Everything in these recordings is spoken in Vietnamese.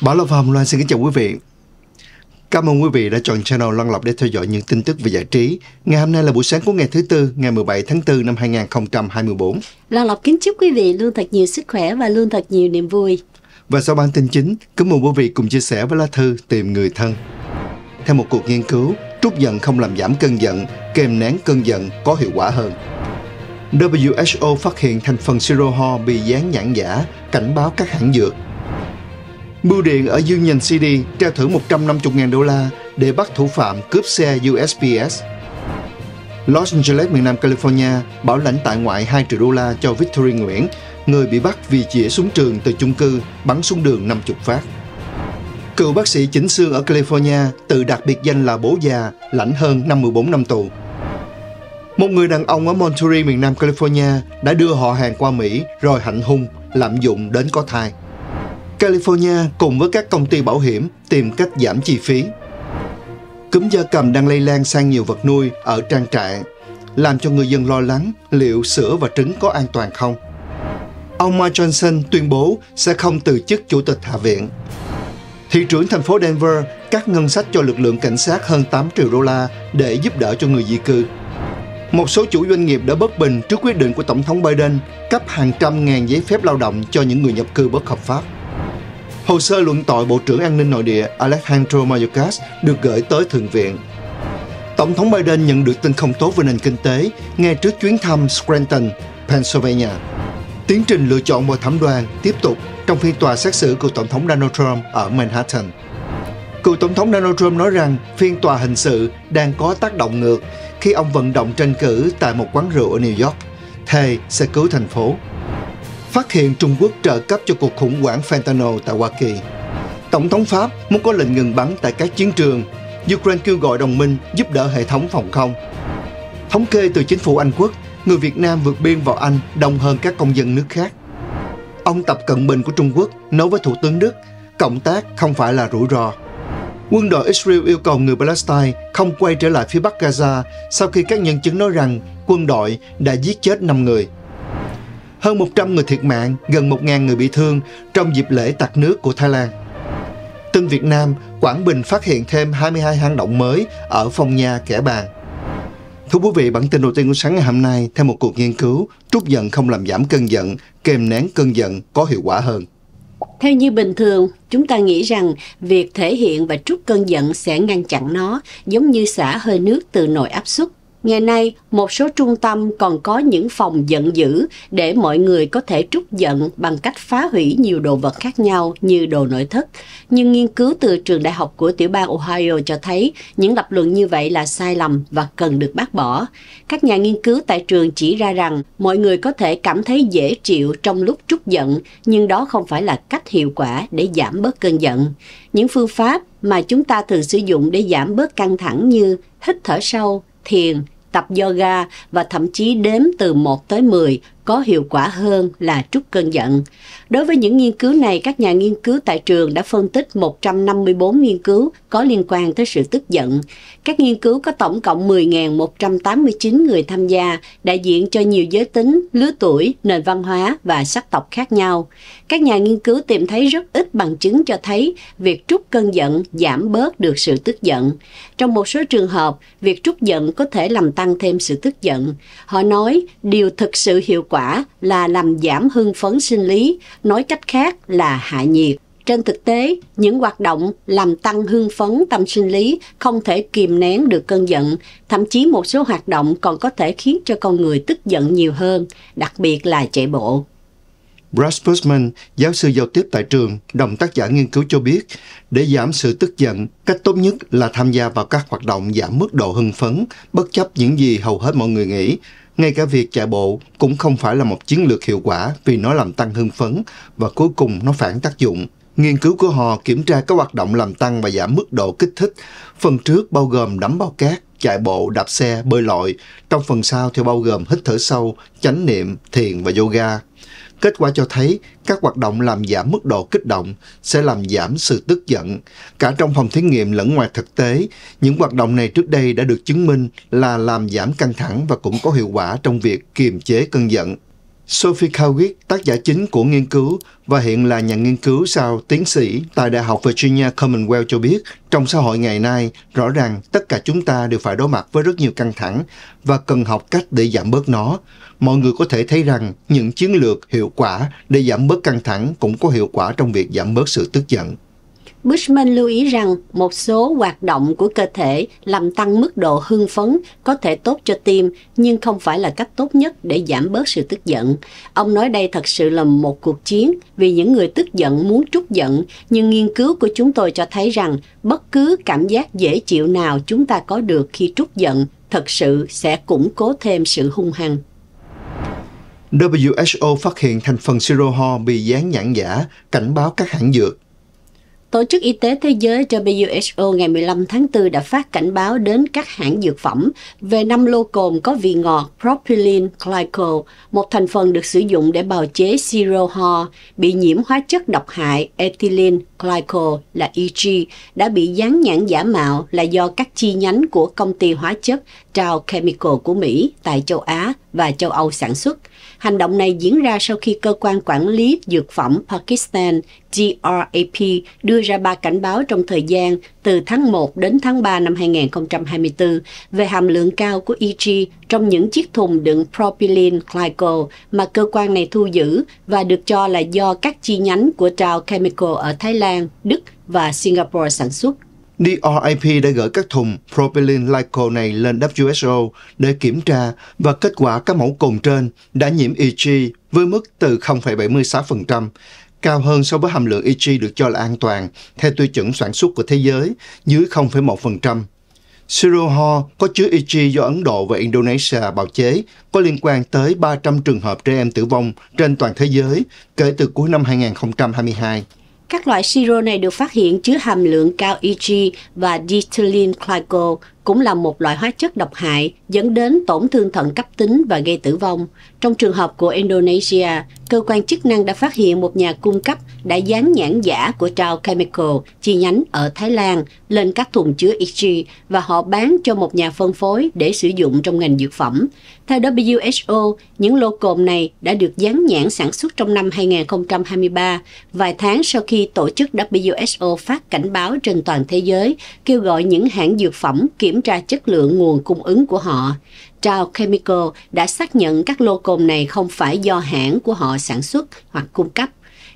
Bảo Lộc và Hồng Loan xin kính chào quý vị. Cảm ơn quý vị đã chọn channel Lăng Lộc để theo dõi những tin tức về giải trí. Ngày hôm nay là buổi sáng của ngày thứ Tư, ngày 17 tháng 4 năm 2024. Lăng Lộc kính chúc quý vị luôn thật nhiều sức khỏe và luôn thật nhiều niềm vui. Và sau bản tin chính, kính mời quý vị cùng chia sẻ với lá thư Tìm Người Thân. Theo một cuộc nghiên cứu, trút giận không làm giảm cơn giận, kèm nén cơn giận có hiệu quả hơn. WHO phát hiện thành phần siro bị dán nhãn giả, cảnh báo các hãng dược Bưu điện ở Dương Nhìn City treo thưởng 150.000 đô la để bắt thủ phạm cướp xe USPS. Los Angeles, miền Nam California bảo lãnh tại ngoại 2 triệu đô la cho Victory Nguyễn, người bị bắt vì chĩa súng trường từ chung cư bắn xuống đường 50 phát. Cựu bác sĩ chỉnh xương ở California tự đặt biệt danh là bố già, lãnh hơn 54 năm tù. Một người đàn ông ở Monterey, miền Nam California đã đưa họ hàng qua Mỹ rồi hạnh hung, lạm dụng đến có thai. California cùng với các công ty bảo hiểm tìm cách giảm chi phí. Cúm da cầm đang lây lan sang nhiều vật nuôi ở trang trại, làm cho người dân lo lắng liệu sữa và trứng có an toàn không. Ông Mike Johnson tuyên bố sẽ không từ chức chủ tịch Hạ viện. Thị trưởng thành phố Denver cắt ngân sách cho lực lượng cảnh sát hơn 8 triệu đô la để giúp đỡ cho người di cư. Một số chủ doanh nghiệp đã bất bình trước quyết định của Tổng thống Biden cấp hàng trăm ngàn giấy phép lao động cho những người nhập cư bất hợp pháp. Hồ sơ luận tội Bộ trưởng An ninh Nội địa Alejandro Mayorkas được gửi tới Thượng viện. Tổng thống Biden nhận được tin không tốt về nền kinh tế ngay trước chuyến thăm Scranton, Pennsylvania. Tiến trình lựa chọn một thẩm đoàn tiếp tục trong phiên tòa xét xử cựu Tổng thống Donald Trump ở Manhattan. Cựu Tổng thống Donald Trump nói rằng phiên tòa hình sự đang có tác động ngược khi ông vận động tranh cử tại một quán rượu ở New York, thề sẽ cứu thành phố phát hiện Trung Quốc trợ cấp cho cuộc khủng hoảng fentanyl tại Hoa Kỳ. Tổng thống Pháp muốn có lệnh ngừng bắn tại các chiến trường. Ukraine kêu gọi đồng minh giúp đỡ hệ thống phòng không. Thống kê từ chính phủ Anh quốc, người Việt Nam vượt biên vào Anh đông hơn các công dân nước khác. Ông Tập Cận Bình của Trung Quốc nói với Thủ tướng Đức, cộng tác không phải là rủi ro. Quân đội Israel yêu cầu người Palestine không quay trở lại phía Bắc Gaza sau khi các nhân chứng nói rằng quân đội đã giết chết 5 người hơn 100 người thiệt mạng, gần 1.000 người bị thương trong dịp lễ tạc nước của Thái Lan. Tân Việt Nam, Quảng Bình phát hiện thêm 22 hang động mới ở phòng nhà kẻ bàn. Thưa quý vị, bản tin đầu tiên của sáng ngày hôm nay theo một cuộc nghiên cứu trút giận không làm giảm cơn giận, kềm nén cơn giận có hiệu quả hơn. Theo như bình thường, chúng ta nghĩ rằng việc thể hiện và trút cơn giận sẽ ngăn chặn nó, giống như xả hơi nước từ nồi áp suất Ngày nay, một số trung tâm còn có những phòng giận dữ để mọi người có thể trút giận bằng cách phá hủy nhiều đồ vật khác nhau như đồ nội thất. Nhưng nghiên cứu từ trường đại học của tiểu bang Ohio cho thấy những lập luận như vậy là sai lầm và cần được bác bỏ. Các nhà nghiên cứu tại trường chỉ ra rằng mọi người có thể cảm thấy dễ chịu trong lúc trút giận, nhưng đó không phải là cách hiệu quả để giảm bớt cơn giận. Những phương pháp mà chúng ta thường sử dụng để giảm bớt căng thẳng như hít thở sâu, thiền, tập yoga và thậm chí đếm từ 1 tới 10 có hiệu quả hơn là trút cơn giận. Đối với những nghiên cứu này, các nhà nghiên cứu tại trường đã phân tích 154 nghiên cứu có liên quan tới sự tức giận. Các nghiên cứu có tổng cộng 10.189 người tham gia, đại diện cho nhiều giới tính, lứa tuổi, nền văn hóa và sắc tộc khác nhau. Các nhà nghiên cứu tìm thấy rất ít bằng chứng cho thấy việc trút cơn giận giảm bớt được sự tức giận. Trong một số trường hợp, việc trút giận có thể làm tăng thêm sự tức giận. Họ nói điều thực sự hiệu quả quả là làm giảm hưng phấn sinh lý, nói cách khác là hạ nhiệt. Trên thực tế, những hoạt động làm tăng hưng phấn tâm sinh lý không thể kìm nén được cơn giận, thậm chí một số hoạt động còn có thể khiến cho con người tức giận nhiều hơn, đặc biệt là chạy bộ. Brad Fussman, giáo sư giao tiếp tại trường, đồng tác giả nghiên cứu cho biết, để giảm sự tức giận, cách tốt nhất là tham gia vào các hoạt động giảm mức độ hưng phấn, bất chấp những gì hầu hết mọi người nghĩ, ngay cả việc chạy bộ cũng không phải là một chiến lược hiệu quả vì nó làm tăng hưng phấn và cuối cùng nó phản tác dụng. Nghiên cứu của họ kiểm tra các hoạt động làm tăng và giảm mức độ kích thích. Phần trước bao gồm đấm bao cát, chạy bộ, đạp xe, bơi lội. Trong phần sau thì bao gồm hít thở sâu, chánh niệm, thiền và yoga. Kết quả cho thấy các hoạt động làm giảm mức độ kích động sẽ làm giảm sự tức giận. Cả trong phòng thí nghiệm lẫn ngoài thực tế, những hoạt động này trước đây đã được chứng minh là làm giảm căng thẳng và cũng có hiệu quả trong việc kiềm chế cơn giận. Sophie Kawik, tác giả chính của nghiên cứu và hiện là nhà nghiên cứu sau tiến sĩ tại Đại học Virginia Commonwealth cho biết, trong xã hội ngày nay, rõ ràng tất cả chúng ta đều phải đối mặt với rất nhiều căng thẳng và cần học cách để giảm bớt nó. Mọi người có thể thấy rằng những chiến lược hiệu quả để giảm bớt căng thẳng cũng có hiệu quả trong việc giảm bớt sự tức giận. Bushman lưu ý rằng một số hoạt động của cơ thể làm tăng mức độ hưng phấn có thể tốt cho tim nhưng không phải là cách tốt nhất để giảm bớt sự tức giận. Ông nói đây thật sự là một cuộc chiến vì những người tức giận muốn trút giận nhưng nghiên cứu của chúng tôi cho thấy rằng bất cứ cảm giác dễ chịu nào chúng ta có được khi trút giận thật sự sẽ củng cố thêm sự hung hăng. WHO phát hiện thành phần siroho bị dán nhãn giả cảnh báo các hãng dược Tổ chức Y tế Thế giới WHO ngày 15 tháng 4 đã phát cảnh báo đến các hãng dược phẩm về năm lô cồn có vị ngọt propylene glycol, một thành phần được sử dụng để bào chế siro ho, bị nhiễm hóa chất độc hại ethylene glycol là EG, đã bị dán nhãn giả mạo là do các chi nhánh của công ty hóa chất Dow Chemical của Mỹ tại châu Á và châu Âu sản xuất. Hành động này diễn ra sau khi cơ quan quản lý dược phẩm Pakistan GRAP đưa ra ba cảnh báo trong thời gian từ tháng 1 đến tháng 3 năm 2024 về hàm lượng cao của EG trong những chiếc thùng đựng propylene glycol mà cơ quan này thu giữ và được cho là do các chi nhánh của Dow Chemical ở Thái Lan, Đức và Singapore sản xuất. DRIP đã gửi các thùng propylene glycol này lên WHO để kiểm tra và kết quả các mẫu cồn trên đã nhiễm EG với mức từ 0,76%, cao hơn so với hàm lượng EG được cho là an toàn theo tiêu chuẩn sản xuất của thế giới dưới 0,1%. Siroho có chứa EG do Ấn Độ và Indonesia bào chế, có liên quan tới 300 trường hợp trẻ em tử vong trên toàn thế giới kể từ cuối năm 2022. Các loại siro này được phát hiện chứa hàm lượng cao EG và dethylene glycol, cũng là một loại hóa chất độc hại dẫn đến tổn thương thận cấp tính và gây tử vong. Trong trường hợp của Indonesia, cơ quan chức năng đã phát hiện một nhà cung cấp đã dán nhãn giả của Dow Chemical chi nhánh ở Thái Lan lên các thùng chứa EG và họ bán cho một nhà phân phối để sử dụng trong ngành dược phẩm. Theo WHO, những lô cồn này đã được dán nhãn sản xuất trong năm 2023, vài tháng sau khi tổ chức WHO phát cảnh báo trên toàn thế giới kêu gọi những hãng dược phẩm kiểm kiểm tra chất lượng nguồn cung ứng của họ. Dow Chemical đã xác nhận các lô cồn này không phải do hãng của họ sản xuất hoặc cung cấp.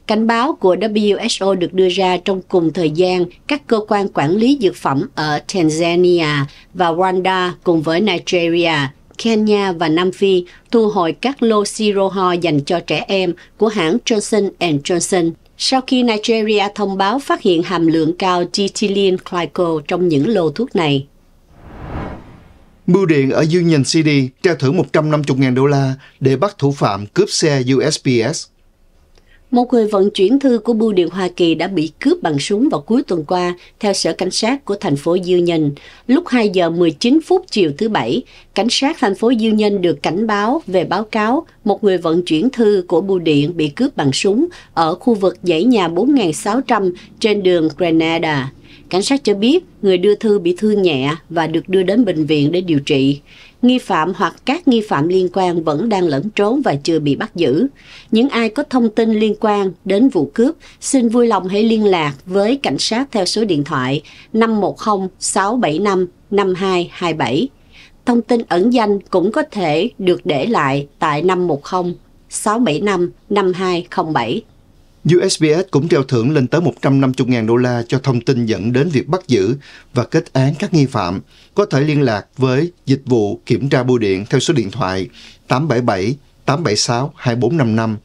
Cảnh báo của WHO được đưa ra trong cùng thời gian các cơ quan quản lý dược phẩm ở Tanzania và Rwanda cùng với Nigeria, Kenya và Nam Phi thu hồi các lô siro ho dành cho trẻ em của hãng Johnson Johnson sau khi Nigeria thông báo phát hiện hàm lượng cao Dietilene glycol trong những lô thuốc này. Bưu điện ở Union City treo thưởng 150.000 đô la để bắt thủ phạm cướp xe USPS. Một người vận chuyển thư của bưu điện Hoa Kỳ đã bị cướp bằng súng vào cuối tuần qua, theo Sở Cảnh sát của thành phố Union. Lúc 2 giờ 19 phút chiều thứ Bảy, Cảnh sát thành phố Union được cảnh báo về báo cáo một người vận chuyển thư của bưu điện bị cướp bằng súng ở khu vực dãy nhà 4.600 trên đường Grenada. Cảnh sát cho biết người đưa thư bị thương nhẹ và được đưa đến bệnh viện để điều trị. Nghi phạm hoặc các nghi phạm liên quan vẫn đang lẫn trốn và chưa bị bắt giữ. Những ai có thông tin liên quan đến vụ cướp, xin vui lòng hãy liên lạc với cảnh sát theo số điện thoại 510 675 5227. Thông tin ẩn danh cũng có thể được để lại tại 510 675 5207. USPS cũng treo thưởng lên tới 150.000 đô la cho thông tin dẫn đến việc bắt giữ và kết án các nghi phạm, có thể liên lạc với dịch vụ kiểm tra bưu điện theo số điện thoại 877 876 2455.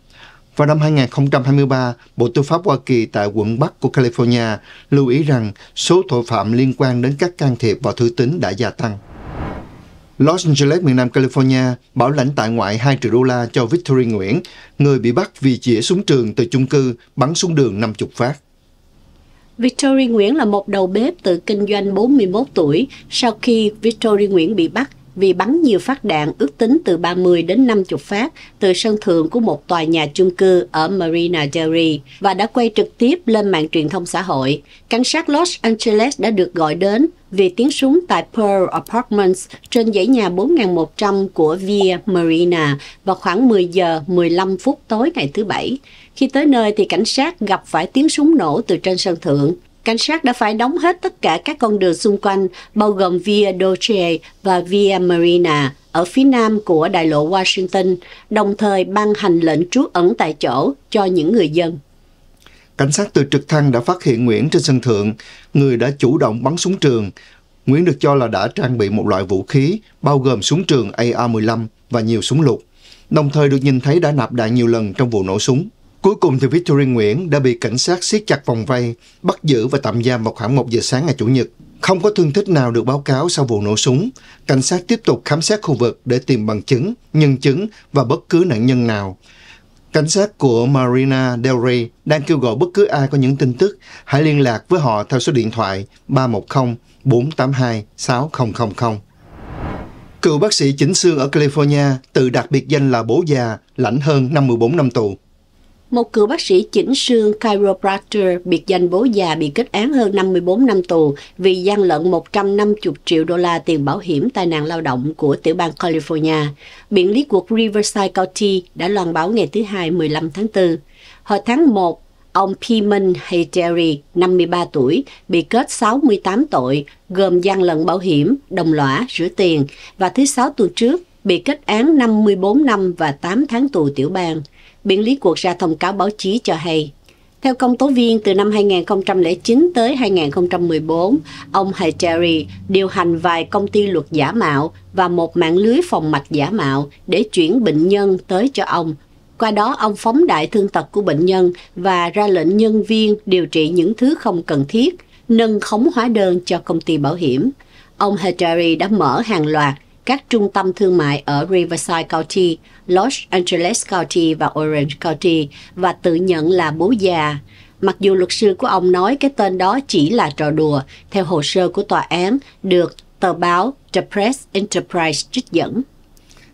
Vào năm 2023, Bộ Tư pháp Hoa Kỳ tại quận Bắc của California lưu ý rằng số tội phạm liên quan đến các can thiệp vào thư tính đã gia tăng. Los Angeles, miền Nam California, bảo lãnh tại ngoại 2 triệu đô la cho Victory Nguyễn, người bị bắt vì chĩa súng trường từ chung cư bắn xuống đường 50 phát. Victory Nguyễn là một đầu bếp tự kinh doanh 41 tuổi. Sau khi Victory Nguyễn bị bắt, vì bắn nhiều phát đạn ước tính từ 30 đến 50 phát từ sân thượng của một tòa nhà chung cư ở Marina Del Rey và đã quay trực tiếp lên mạng truyền thông xã hội. Cảnh sát Los Angeles đã được gọi đến vì tiếng súng tại Pearl Apartments trên dãy nhà 4.100 của Via Marina vào khoảng 10 giờ 15 phút tối ngày thứ Bảy. Khi tới nơi thì cảnh sát gặp phải tiếng súng nổ từ trên sân thượng cảnh sát đã phải đóng hết tất cả các con đường xung quanh, bao gồm Via Dolce và Via Marina ở phía nam của đại lộ Washington, đồng thời ban hành lệnh trú ẩn tại chỗ cho những người dân. Cảnh sát từ trực thăng đã phát hiện Nguyễn trên sân thượng, người đã chủ động bắn súng trường. Nguyễn được cho là đã trang bị một loại vũ khí, bao gồm súng trường AR-15 và nhiều súng lục, đồng thời được nhìn thấy đã nạp đạn nhiều lần trong vụ nổ súng. Cuối cùng thì Victory Nguyễn đã bị cảnh sát siết chặt vòng vây, bắt giữ và tạm giam vào khoảng 1 giờ sáng ngày Chủ nhật. Không có thương tích nào được báo cáo sau vụ nổ súng. Cảnh sát tiếp tục khám xét khu vực để tìm bằng chứng, nhân chứng và bất cứ nạn nhân nào. Cảnh sát của Marina Del Rey đang kêu gọi bất cứ ai có những tin tức, hãy liên lạc với họ theo số điện thoại 310 482 6000. Cựu bác sĩ chỉnh xương ở California tự đặt biệt danh là bố già, lãnh hơn năm 14 năm tù. Một cựu bác sĩ chỉnh xương chiropractor biệt danh bố già bị kết án hơn 54 năm tù vì gian lận 150 triệu đô la tiền bảo hiểm tai nạn lao động của tiểu bang California. Biện lý cuộc Riverside County đã loan báo ngày thứ Hai 15 tháng 4. Hồi tháng 1, ông Piman Hayteri, 53 tuổi, bị kết 68 tội gồm gian lận bảo hiểm, đồng lõa, rửa tiền và thứ sáu tuần trước bị kết án 54 năm và 8 tháng tù tiểu bang biện lý cuộc ra thông cáo báo chí cho hay, theo công tố viên, từ năm 2009 tới 2014, ông Hayteri điều hành vài công ty luật giả mạo và một mạng lưới phòng mạch giả mạo để chuyển bệnh nhân tới cho ông. Qua đó, ông phóng đại thương tật của bệnh nhân và ra lệnh nhân viên điều trị những thứ không cần thiết, nâng khống hóa đơn cho công ty bảo hiểm. Ông Hayteri đã mở hàng loạt các trung tâm thương mại ở Riverside County, Los Angeles County và Orange County và tự nhận là bố già. Mặc dù luật sư của ông nói cái tên đó chỉ là trò đùa, theo hồ sơ của tòa án được tờ báo The Press Enterprise trích dẫn.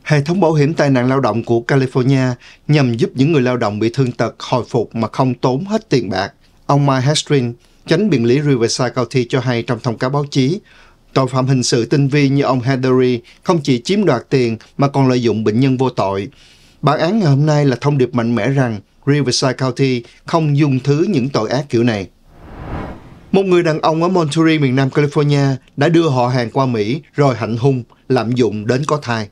Hệ thống bảo hiểm tai nạn lao động của California nhằm giúp những người lao động bị thương tật hồi phục mà không tốn hết tiền bạc. Ông Mike Hastrin, chánh biện lý Riverside County cho hay trong thông cáo báo chí, Tội phạm hình sự tinh vi như ông Haderi không chỉ chiếm đoạt tiền mà còn lợi dụng bệnh nhân vô tội. Bản án ngày hôm nay là thông điệp mạnh mẽ rằng Riverside County không dung thứ những tội ác kiểu này. Một người đàn ông ở Monterey, miền Nam California đã đưa họ hàng qua Mỹ rồi hạnh hung, lạm dụng đến có thai.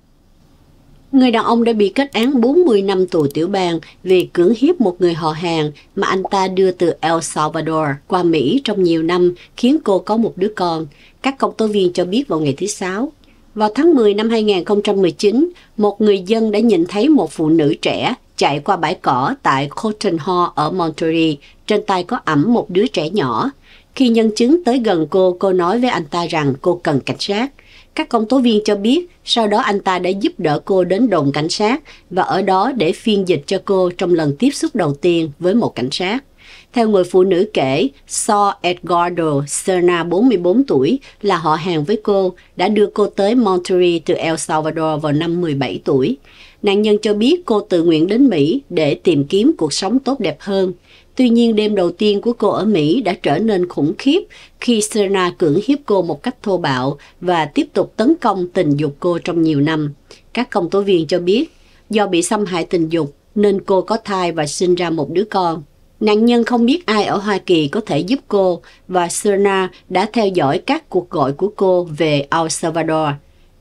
Người đàn ông đã bị kết án 40 năm tù tiểu bang vì cưỡng hiếp một người họ hàng mà anh ta đưa từ El Salvador qua Mỹ trong nhiều năm, khiến cô có một đứa con. Các công tố viên cho biết vào ngày thứ Sáu. Vào tháng 10 năm 2019, một người dân đã nhìn thấy một phụ nữ trẻ chạy qua bãi cỏ tại Cotton Hall ở Monterey, trên tay có ẩm một đứa trẻ nhỏ. Khi nhân chứng tới gần cô, cô nói với anh ta rằng cô cần cảnh sát. Các công tố viên cho biết sau đó anh ta đã giúp đỡ cô đến đồn cảnh sát và ở đó để phiên dịch cho cô trong lần tiếp xúc đầu tiên với một cảnh sát. Theo người phụ nữ kể, Saw Edgardo Serna 44 tuổi là họ hàng với cô, đã đưa cô tới Monterrey từ El Salvador vào năm 17 tuổi. Nạn nhân cho biết cô tự nguyện đến Mỹ để tìm kiếm cuộc sống tốt đẹp hơn. Tuy nhiên đêm đầu tiên của cô ở Mỹ đã trở nên khủng khiếp khi Serena cưỡng hiếp cô một cách thô bạo và tiếp tục tấn công tình dục cô trong nhiều năm. Các công tố viên cho biết, do bị xâm hại tình dục nên cô có thai và sinh ra một đứa con. Nạn nhân không biết ai ở Hoa Kỳ có thể giúp cô và Serena đã theo dõi các cuộc gọi của cô về El Salvador.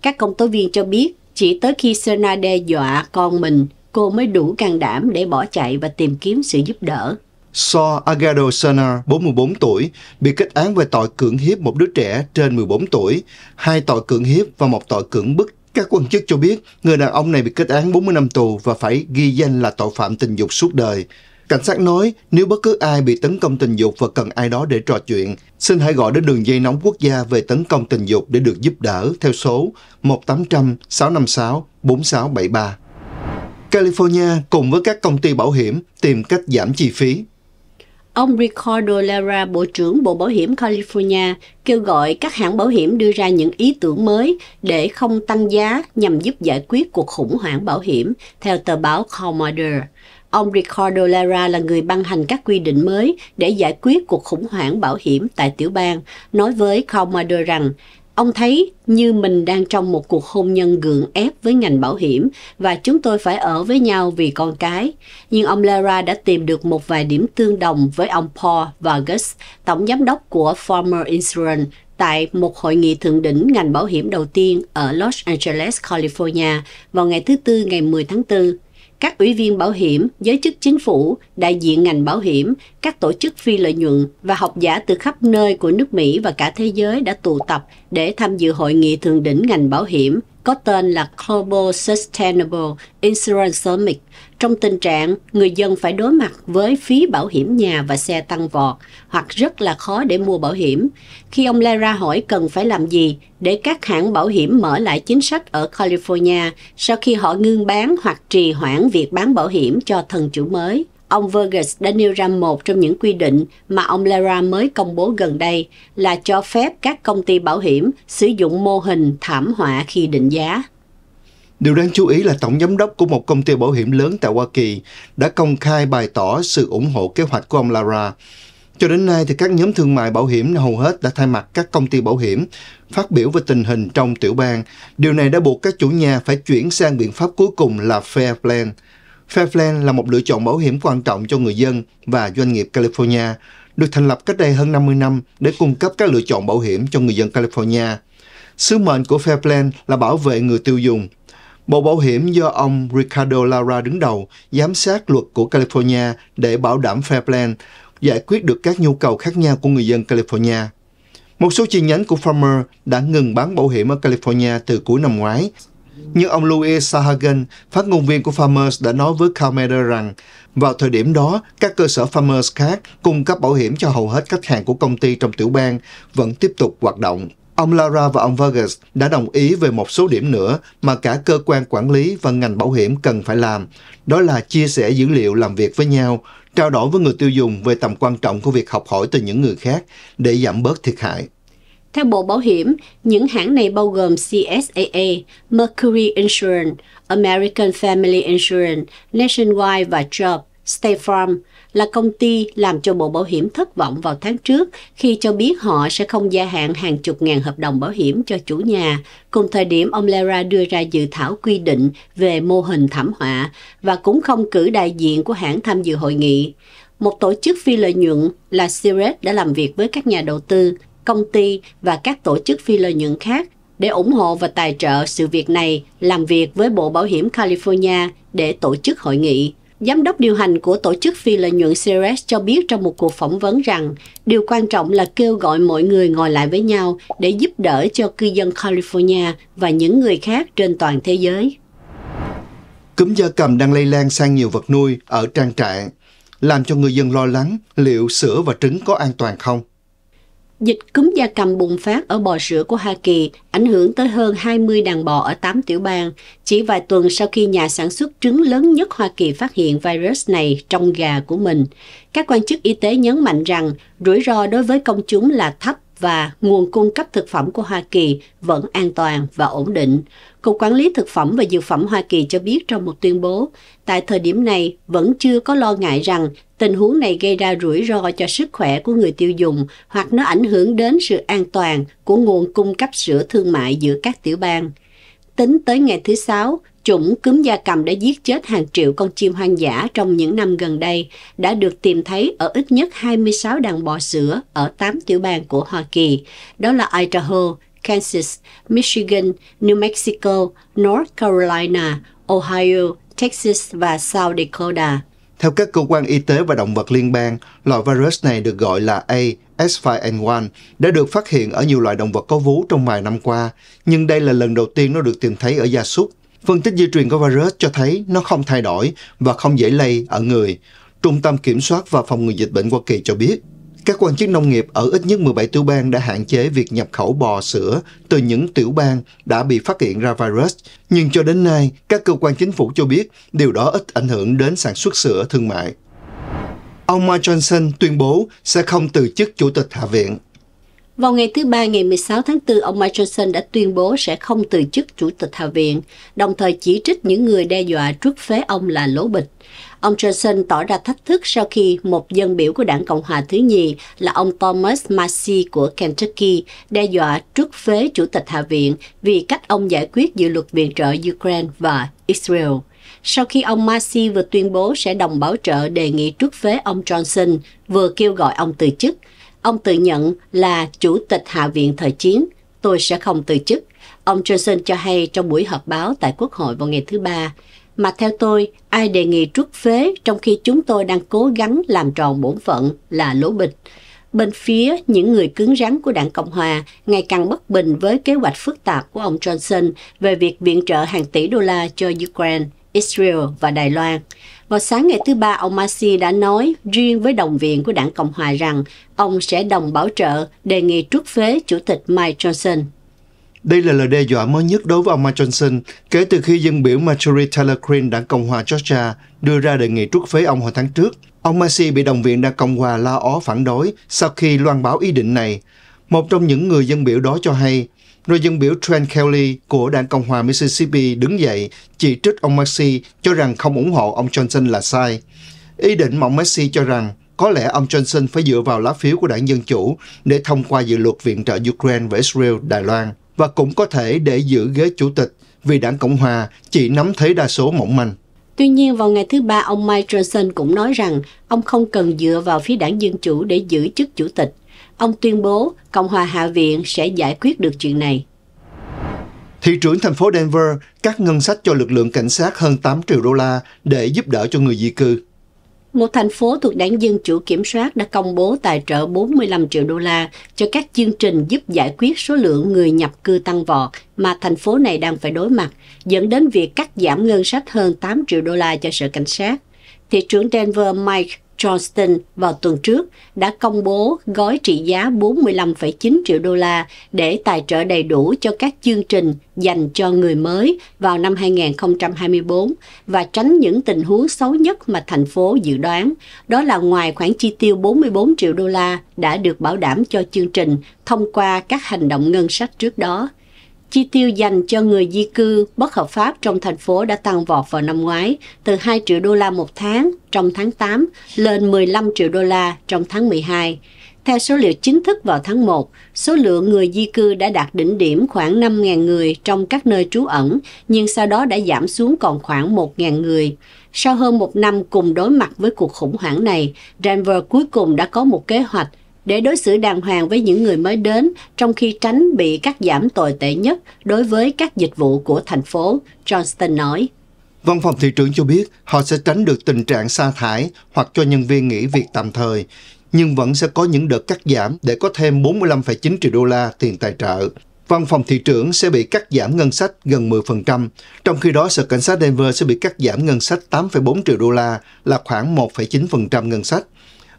Các công tố viên cho biết chỉ tới khi Serena đe dọa con mình, cô mới đủ can đảm để bỏ chạy và tìm kiếm sự giúp đỡ. So Agado Sana, 44 tuổi, bị kết án về tội cưỡng hiếp một đứa trẻ trên 14 tuổi, hai tội cưỡng hiếp và một tội cưỡng bức các quan chức cho biết, người đàn ông này bị kết án 40 năm tù và phải ghi danh là tội phạm tình dục suốt đời. Cảnh sát nói, nếu bất cứ ai bị tấn công tình dục và cần ai đó để trò chuyện, xin hãy gọi đến đường dây nóng quốc gia về tấn công tình dục để được giúp đỡ theo số 1800 656 4673. California cùng với các công ty bảo hiểm tìm cách giảm chi phí Ông Ricardo Lara, Bộ trưởng Bộ Bảo hiểm California, kêu gọi các hãng bảo hiểm đưa ra những ý tưởng mới để không tăng giá nhằm giúp giải quyết cuộc khủng hoảng bảo hiểm, theo tờ báo Commander. Ông Ricardo Lara là người ban hành các quy định mới để giải quyết cuộc khủng hoảng bảo hiểm tại tiểu bang, nói với Commander rằng Ông thấy như mình đang trong một cuộc hôn nhân gượng ép với ngành bảo hiểm và chúng tôi phải ở với nhau vì con cái. Nhưng ông Lara đã tìm được một vài điểm tương đồng với ông Paul và Gus, tổng giám đốc của former Insurance, tại một hội nghị thượng đỉnh ngành bảo hiểm đầu tiên ở Los Angeles, California vào ngày thứ Tư ngày 10 tháng 4 các ủy viên bảo hiểm, giới chức chính phủ, đại diện ngành bảo hiểm, các tổ chức phi lợi nhuận và học giả từ khắp nơi của nước Mỹ và cả thế giới đã tụ tập để tham dự hội nghị thượng đỉnh ngành bảo hiểm có tên là Global Sustainable Insurance Summit trong tình trạng người dân phải đối mặt với phí bảo hiểm nhà và xe tăng vọt hoặc rất là khó để mua bảo hiểm. Khi ông Lera hỏi cần phải làm gì để các hãng bảo hiểm mở lại chính sách ở California sau khi họ ngưng bán hoặc trì hoãn việc bán bảo hiểm cho thần chủ mới, ông Verges đã nêu ra một trong những quy định mà ông Lara mới công bố gần đây là cho phép các công ty bảo hiểm sử dụng mô hình thảm họa khi định giá. Điều đáng chú ý là tổng giám đốc của một công ty bảo hiểm lớn tại Hoa Kỳ đã công khai bày tỏ sự ủng hộ kế hoạch của ông Lara. Cho đến nay thì các nhóm thương mại bảo hiểm hầu hết đã thay mặt các công ty bảo hiểm phát biểu về tình hình trong tiểu bang. Điều này đã buộc các chủ nhà phải chuyển sang biện pháp cuối cùng là Fair Plan. Fair Plan là một lựa chọn bảo hiểm quan trọng cho người dân và doanh nghiệp California, được thành lập cách đây hơn 50 năm để cung cấp các lựa chọn bảo hiểm cho người dân California. Sứ mệnh của Fair Plan là bảo vệ người tiêu dùng Bộ Bảo hiểm do ông Ricardo Lara đứng đầu giám sát luật của California để bảo đảm Fair Plan, giải quyết được các nhu cầu khác nhau của người dân California. Một số chi nhánh của Farmer đã ngừng bán bảo hiểm ở California từ cuối năm ngoái. nhưng ông Louis Sahagan, phát ngôn viên của Farmers đã nói với Calmeda rằng vào thời điểm đó, các cơ sở Farmers khác cung cấp bảo hiểm cho hầu hết khách hàng của công ty trong tiểu bang vẫn tiếp tục hoạt động. Ông Lara và ông Vargas đã đồng ý về một số điểm nữa mà cả cơ quan quản lý và ngành bảo hiểm cần phải làm, đó là chia sẻ dữ liệu làm việc với nhau, trao đổi với người tiêu dùng về tầm quan trọng của việc học hỏi từ những người khác để giảm bớt thiệt hại. Theo Bộ Bảo hiểm, những hãng này bao gồm CSAA, Mercury Insurance, American Family Insurance, Nationwide và Job State Farm – là công ty làm cho Bộ Bảo hiểm thất vọng vào tháng trước khi cho biết họ sẽ không gia hạn hàng chục ngàn hợp đồng bảo hiểm cho chủ nhà, cùng thời điểm ông Lera đưa ra dự thảo quy định về mô hình thảm họa và cũng không cử đại diện của hãng tham dự hội nghị. Một tổ chức phi lợi nhuận là Sirius đã làm việc với các nhà đầu tư, công ty và các tổ chức phi lợi nhuận khác để ủng hộ và tài trợ sự việc này làm việc với Bộ Bảo hiểm California để tổ chức hội nghị. Giám đốc điều hành của tổ chức phi lợi nhuận Ceres cho biết trong một cuộc phỏng vấn rằng điều quan trọng là kêu gọi mọi người ngồi lại với nhau để giúp đỡ cho cư dân California và những người khác trên toàn thế giới. Cúm gia cầm đang lây lan sang nhiều vật nuôi ở trang trại, làm cho người dân lo lắng liệu sữa và trứng có an toàn không. Dịch cúm da cầm bùng phát ở bò sữa của Hoa Kỳ ảnh hưởng tới hơn 20 đàn bò ở 8 tiểu bang, chỉ vài tuần sau khi nhà sản xuất trứng lớn nhất Hoa Kỳ phát hiện virus này trong gà của mình. Các quan chức y tế nhấn mạnh rằng rủi ro đối với công chúng là thấp và nguồn cung cấp thực phẩm của Hoa Kỳ vẫn an toàn và ổn định. Cục Quản lý Thực phẩm và Dược phẩm Hoa Kỳ cho biết trong một tuyên bố, tại thời điểm này vẫn chưa có lo ngại rằng tình huống này gây ra rủi ro cho sức khỏe của người tiêu dùng hoặc nó ảnh hưởng đến sự an toàn của nguồn cung cấp sữa thương mại giữa các tiểu bang. Tính tới ngày thứ Sáu, chủng cúm da cầm đã giết chết hàng triệu con chim hoang dã trong những năm gần đây, đã được tìm thấy ở ít nhất 26 đàn bò sữa ở 8 tiểu bang của Hoa Kỳ, đó là Idaho, Kansas, Michigan, New Mexico, North Carolina, Ohio, Texas và South Dakota. Theo các cơ quan y tế và động vật liên bang, loại virus này được gọi là A S5N1 đã được phát hiện ở nhiều loại động vật có vú trong vài năm qua, nhưng đây là lần đầu tiên nó được tìm thấy ở gia súc. Phân tích di truyền của virus cho thấy nó không thay đổi và không dễ lây ở người. Trung tâm Kiểm soát và Phòng ngừa Dịch bệnh Hoa Kỳ cho biết các quan chức nông nghiệp ở ít nhất 17 tiểu bang đã hạn chế việc nhập khẩu bò sữa từ những tiểu bang đã bị phát hiện ra virus, nhưng cho đến nay, các cơ quan chính phủ cho biết điều đó ít ảnh hưởng đến sản xuất sữa thương mại. Ông Mike Johnson tuyên bố sẽ không từ chức chủ tịch Hạ viện. Vào ngày thứ Ba ngày 16 tháng 4, ông Mike Johnson đã tuyên bố sẽ không từ chức Chủ tịch Hạ viện, đồng thời chỉ trích những người đe dọa trước phế ông là lỗ bịch. Ông Johnson tỏ ra thách thức sau khi một dân biểu của đảng Cộng hòa thứ nhì là ông Thomas Massey của Kentucky đe dọa trước phế Chủ tịch Hạ viện vì cách ông giải quyết dự luật viện trợ Ukraine và Israel sau khi ông Massey vừa tuyên bố sẽ đồng bảo trợ đề nghị trước phế ông Johnson, vừa kêu gọi ông từ chức. Ông tự nhận là chủ tịch Hạ viện thời chiến, tôi sẽ không từ chức. Ông Johnson cho hay trong buổi họp báo tại Quốc hội vào ngày thứ ba, mà theo tôi, ai đề nghị trút phế trong khi chúng tôi đang cố gắng làm tròn bổn phận là lỗ bịch. Bên phía những người cứng rắn của đảng Cộng Hòa ngày càng bất bình với kế hoạch phức tạp của ông Johnson về việc viện trợ hàng tỷ đô la cho Ukraine, Israel và Đài Loan. Vào sáng ngày thứ ba, ông Masi đã nói riêng với đồng viện của đảng Cộng Hòa rằng ông sẽ đồng bảo trợ đề nghị trút phế Chủ tịch Mike Johnson. Đây là lời đe dọa mới nhất đối với ông Mike Johnson kể từ khi dân biểu Marjorie Taylor Greene đảng Cộng hòa Georgia đưa ra đề nghị trút phế ông hồi tháng trước. Ông Massey bị đồng viện đảng Cộng hòa la ó phản đối sau khi loan báo ý định này. Một trong những người dân biểu đó cho hay Người dân biểu Trent Kelly của đảng Cộng hòa Mississippi đứng dậy chỉ trích ông Messi cho rằng không ủng hộ ông Johnson là sai. Ý định mà ông Maxi cho rằng có lẽ ông Johnson phải dựa vào lá phiếu của đảng Dân Chủ để thông qua dự luật viện trợ Ukraine và Israel, Đài Loan, và cũng có thể để giữ ghế chủ tịch vì đảng Cộng Hòa chỉ nắm thế đa số mỏng manh. Tuy nhiên, vào ngày thứ ba, ông Mike Johnson cũng nói rằng ông không cần dựa vào phía đảng Dân Chủ để giữ chức chủ tịch Ông tuyên bố Cộng hòa Hạ viện sẽ giải quyết được chuyện này. Thị trưởng thành phố Denver cắt ngân sách cho lực lượng cảnh sát hơn 8 triệu đô la để giúp đỡ cho người di cư. Một thành phố thuộc đảng Dân Chủ Kiểm soát đã công bố tài trợ 45 triệu đô la cho các chương trình giúp giải quyết số lượng người nhập cư tăng vọt mà thành phố này đang phải đối mặt, dẫn đến việc cắt giảm ngân sách hơn 8 triệu đô la cho sở cảnh sát. Thị trưởng Denver Mike Johnston vào tuần trước đã công bố gói trị giá 45,9 triệu đô la để tài trợ đầy đủ cho các chương trình dành cho người mới vào năm 2024 và tránh những tình huống xấu nhất mà thành phố dự đoán. Đó là ngoài khoản chi tiêu 44 triệu đô la đã được bảo đảm cho chương trình thông qua các hành động ngân sách trước đó. Chi tiêu dành cho người di cư bất hợp pháp trong thành phố đã tăng vọt vào năm ngoái từ 2 triệu đô la một tháng trong tháng 8 lên 15 triệu đô la trong tháng 12. Theo số liệu chính thức vào tháng 1, số lượng người di cư đã đạt đỉnh điểm khoảng 5.000 người trong các nơi trú ẩn, nhưng sau đó đã giảm xuống còn khoảng 1.000 người. Sau hơn một năm cùng đối mặt với cuộc khủng hoảng này, Denver cuối cùng đã có một kế hoạch để đối xử đàng hoàng với những người mới đến trong khi tránh bị cắt giảm tồi tệ nhất đối với các dịch vụ của thành phố, Johnston nói. Văn phòng thị trưởng cho biết họ sẽ tránh được tình trạng sa thải hoặc cho nhân viên nghỉ việc tạm thời, nhưng vẫn sẽ có những đợt cắt giảm để có thêm 45,9 triệu đô la tiền tài trợ. Văn phòng thị trưởng sẽ bị cắt giảm ngân sách gần 10%, trong khi đó Sở Cảnh sát Denver sẽ bị cắt giảm ngân sách 8,4 triệu đô la là khoảng 1,9% ngân sách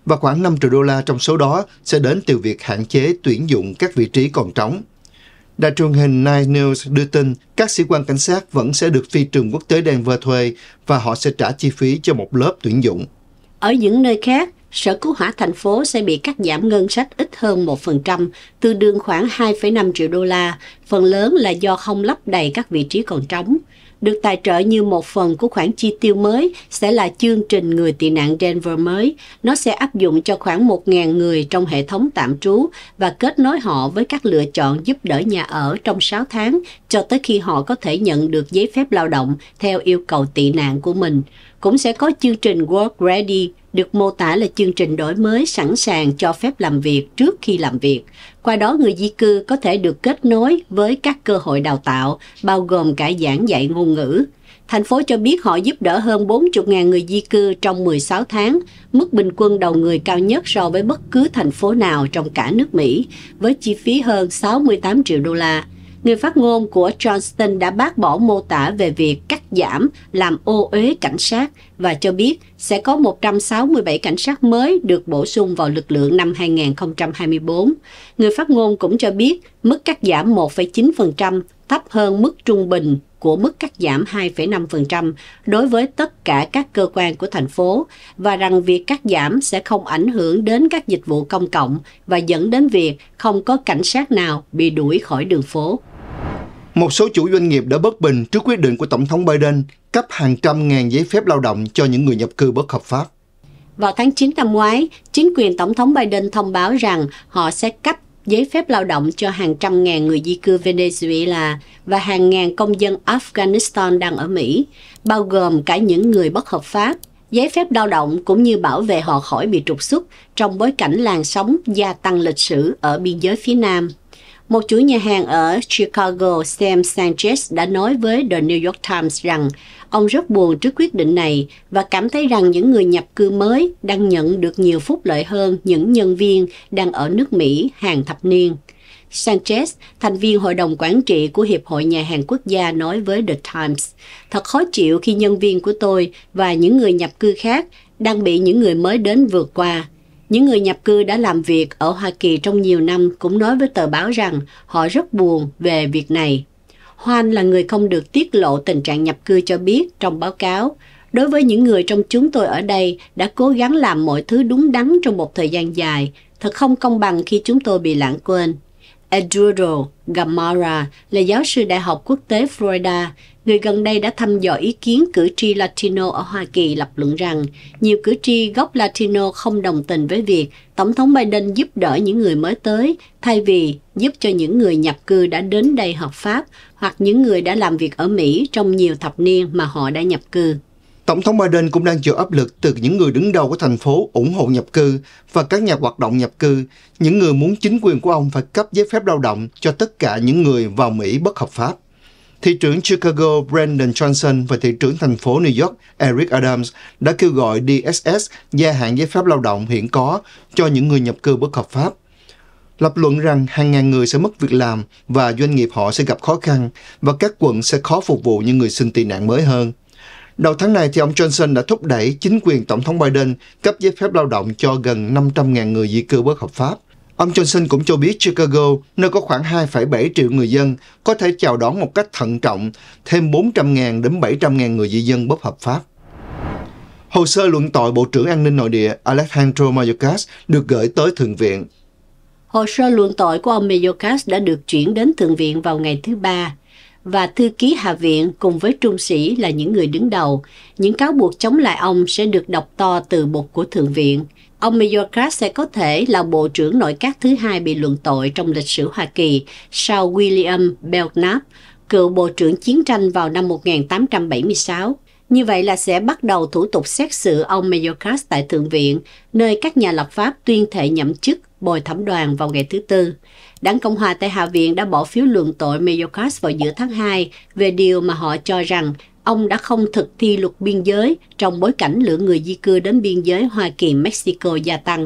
và khoảng 5 triệu đô la trong số đó sẽ đến từ việc hạn chế tuyển dụng các vị trí còn trống. Đài truyền hình Nine News đưa tin các sĩ quan cảnh sát vẫn sẽ được phi trường quốc tế Denver thuê và họ sẽ trả chi phí cho một lớp tuyển dụng. Ở những nơi khác, Sở Cứu hỏa thành phố sẽ bị cắt giảm ngân sách ít hơn 1%, tương đương khoảng 2,5 triệu đô la, phần lớn là do không lắp đầy các vị trí còn trống được tài trợ như một phần của khoản chi tiêu mới sẽ là chương trình người tị nạn Denver mới. Nó sẽ áp dụng cho khoảng 1.000 người trong hệ thống tạm trú và kết nối họ với các lựa chọn giúp đỡ nhà ở trong 6 tháng cho tới khi họ có thể nhận được giấy phép lao động theo yêu cầu tị nạn của mình. Cũng sẽ có chương trình Work Ready được mô tả là chương trình đổi mới sẵn sàng cho phép làm việc trước khi làm việc. Qua đó người di cư có thể được kết nối với các cơ hội đào tạo, bao gồm cả giảng dạy ngôn ngữ. Thành phố cho biết họ giúp đỡ hơn 40.000 người di cư trong 16 tháng, mức bình quân đầu người cao nhất so với bất cứ thành phố nào trong cả nước Mỹ, với chi phí hơn 68 triệu đô la. Người phát ngôn của Johnston đã bác bỏ mô tả về việc cắt giảm làm ô uế cảnh sát và cho biết sẽ có 167 cảnh sát mới được bổ sung vào lực lượng năm 2024. Người phát ngôn cũng cho biết mức cắt giảm 1,9% thấp hơn mức trung bình của mức cắt giảm 2,5% đối với tất cả các cơ quan của thành phố và rằng việc cắt giảm sẽ không ảnh hưởng đến các dịch vụ công cộng và dẫn đến việc không có cảnh sát nào bị đuổi khỏi đường phố. Một số chủ doanh nghiệp đã bất bình trước quyết định của Tổng thống Biden cấp hàng trăm ngàn giấy phép lao động cho những người nhập cư bất hợp pháp. Vào tháng 9 năm ngoái, chính quyền Tổng thống Biden thông báo rằng họ sẽ cấp giấy phép lao động cho hàng trăm ngàn người di cư Venezuela và hàng ngàn công dân Afghanistan đang ở Mỹ, bao gồm cả những người bất hợp pháp. Giấy phép lao động cũng như bảo vệ họ khỏi bị trục xuất trong bối cảnh làn sóng gia tăng lịch sử ở biên giới phía Nam. Một chủ nhà hàng ở Chicago, Sam Sanchez, đã nói với The New York Times rằng ông rất buồn trước quyết định này và cảm thấy rằng những người nhập cư mới đang nhận được nhiều phúc lợi hơn những nhân viên đang ở nước Mỹ hàng thập niên. Sanchez, thành viên hội đồng quản trị của Hiệp hội Nhà hàng Quốc gia nói với The Times, thật khó chịu khi nhân viên của tôi và những người nhập cư khác đang bị những người mới đến vượt qua. Những người nhập cư đã làm việc ở Hoa Kỳ trong nhiều năm cũng nói với tờ báo rằng họ rất buồn về việc này. Hoan là người không được tiết lộ tình trạng nhập cư cho biết trong báo cáo. Đối với những người trong chúng tôi ở đây đã cố gắng làm mọi thứ đúng đắn trong một thời gian dài, thật không công bằng khi chúng tôi bị lãng quên. Eduardo Gamara là giáo sư đại học quốc tế Florida, người gần đây đã thăm dò ý kiến cử tri Latino ở Hoa Kỳ lập luận rằng nhiều cử tri gốc Latino không đồng tình với việc Tổng thống Biden giúp đỡ những người mới tới thay vì giúp cho những người nhập cư đã đến đây hợp pháp hoặc những người đã làm việc ở Mỹ trong nhiều thập niên mà họ đã nhập cư. Tổng thống Biden cũng đang chịu áp lực từ những người đứng đầu của thành phố ủng hộ nhập cư và các nhà hoạt động nhập cư, những người muốn chính quyền của ông phải cấp giấy phép lao động cho tất cả những người vào Mỹ bất hợp pháp. Thị trưởng Chicago Brandon Johnson và thị trưởng thành phố New York Eric Adams đã kêu gọi DSS gia hạn giấy phép lao động hiện có cho những người nhập cư bất hợp pháp. Lập luận rằng hàng ngàn người sẽ mất việc làm và doanh nghiệp họ sẽ gặp khó khăn và các quận sẽ khó phục vụ những người xin tị nạn mới hơn. Đầu tháng này thì ông Johnson đã thúc đẩy chính quyền Tổng thống Biden cấp giấy phép lao động cho gần 500.000 người di cư bất hợp pháp – Ông Johnson cũng cho biết Chicago, nơi có khoảng 2,7 triệu người dân, có thể chào đón một cách thận trọng thêm 400.000 đến 700.000 người di dân bất hợp pháp. Hồ sơ luận tội Bộ trưởng An ninh Nội địa Alejandro Mayorkas được gửi tới Thượng viện. Hồ sơ luận tội của ông Mayorkas đã được chuyển đến Thượng viện vào ngày thứ Ba và thư ký Hạ viện cùng với trung sĩ là những người đứng đầu. Những cáo buộc chống lại ông sẽ được đọc to từ bục của Thượng viện – Ông Mayorkas sẽ có thể là Bộ trưởng Nội các thứ hai bị luận tội trong lịch sử Hoa Kỳ sau William Belknap, cựu Bộ trưởng Chiến tranh vào năm 1876. Như vậy là sẽ bắt đầu thủ tục xét xử ông Mayorkas tại Thượng viện, nơi các nhà lập pháp tuyên thệ nhậm chức bồi thẩm đoàn vào ngày thứ Tư. Đảng Cộng hòa tại Hạ viện đã bỏ phiếu luận tội Mayorkas vào giữa tháng 2 về điều mà họ cho rằng ông đã không thực thi luật biên giới trong bối cảnh lượng người di cư đến biên giới Hoa Kỳ-Mexico gia tăng.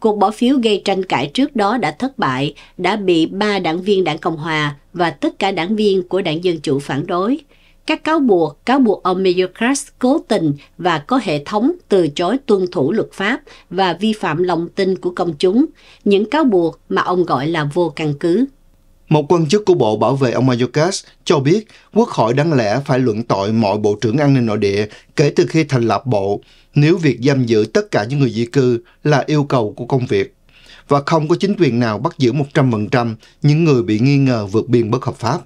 Cuộc bỏ phiếu gây tranh cãi trước đó đã thất bại, đã bị ba đảng viên đảng Cộng Hòa và tất cả đảng viên của đảng Dân Chủ phản đối. Các cáo buộc, cáo buộc ông Mayorkas cố tình và có hệ thống từ chối tuân thủ luật pháp và vi phạm lòng tin của công chúng, những cáo buộc mà ông gọi là vô căn cứ. Một quan chức của Bộ Bảo vệ ông Mayorkas cho biết quốc hội đáng lẽ phải luận tội mọi bộ trưởng an ninh nội địa kể từ khi thành lập bộ nếu việc giam giữ tất cả những người di cư là yêu cầu của công việc và không có chính quyền nào bắt giữ 100% những người bị nghi ngờ vượt biên bất hợp pháp.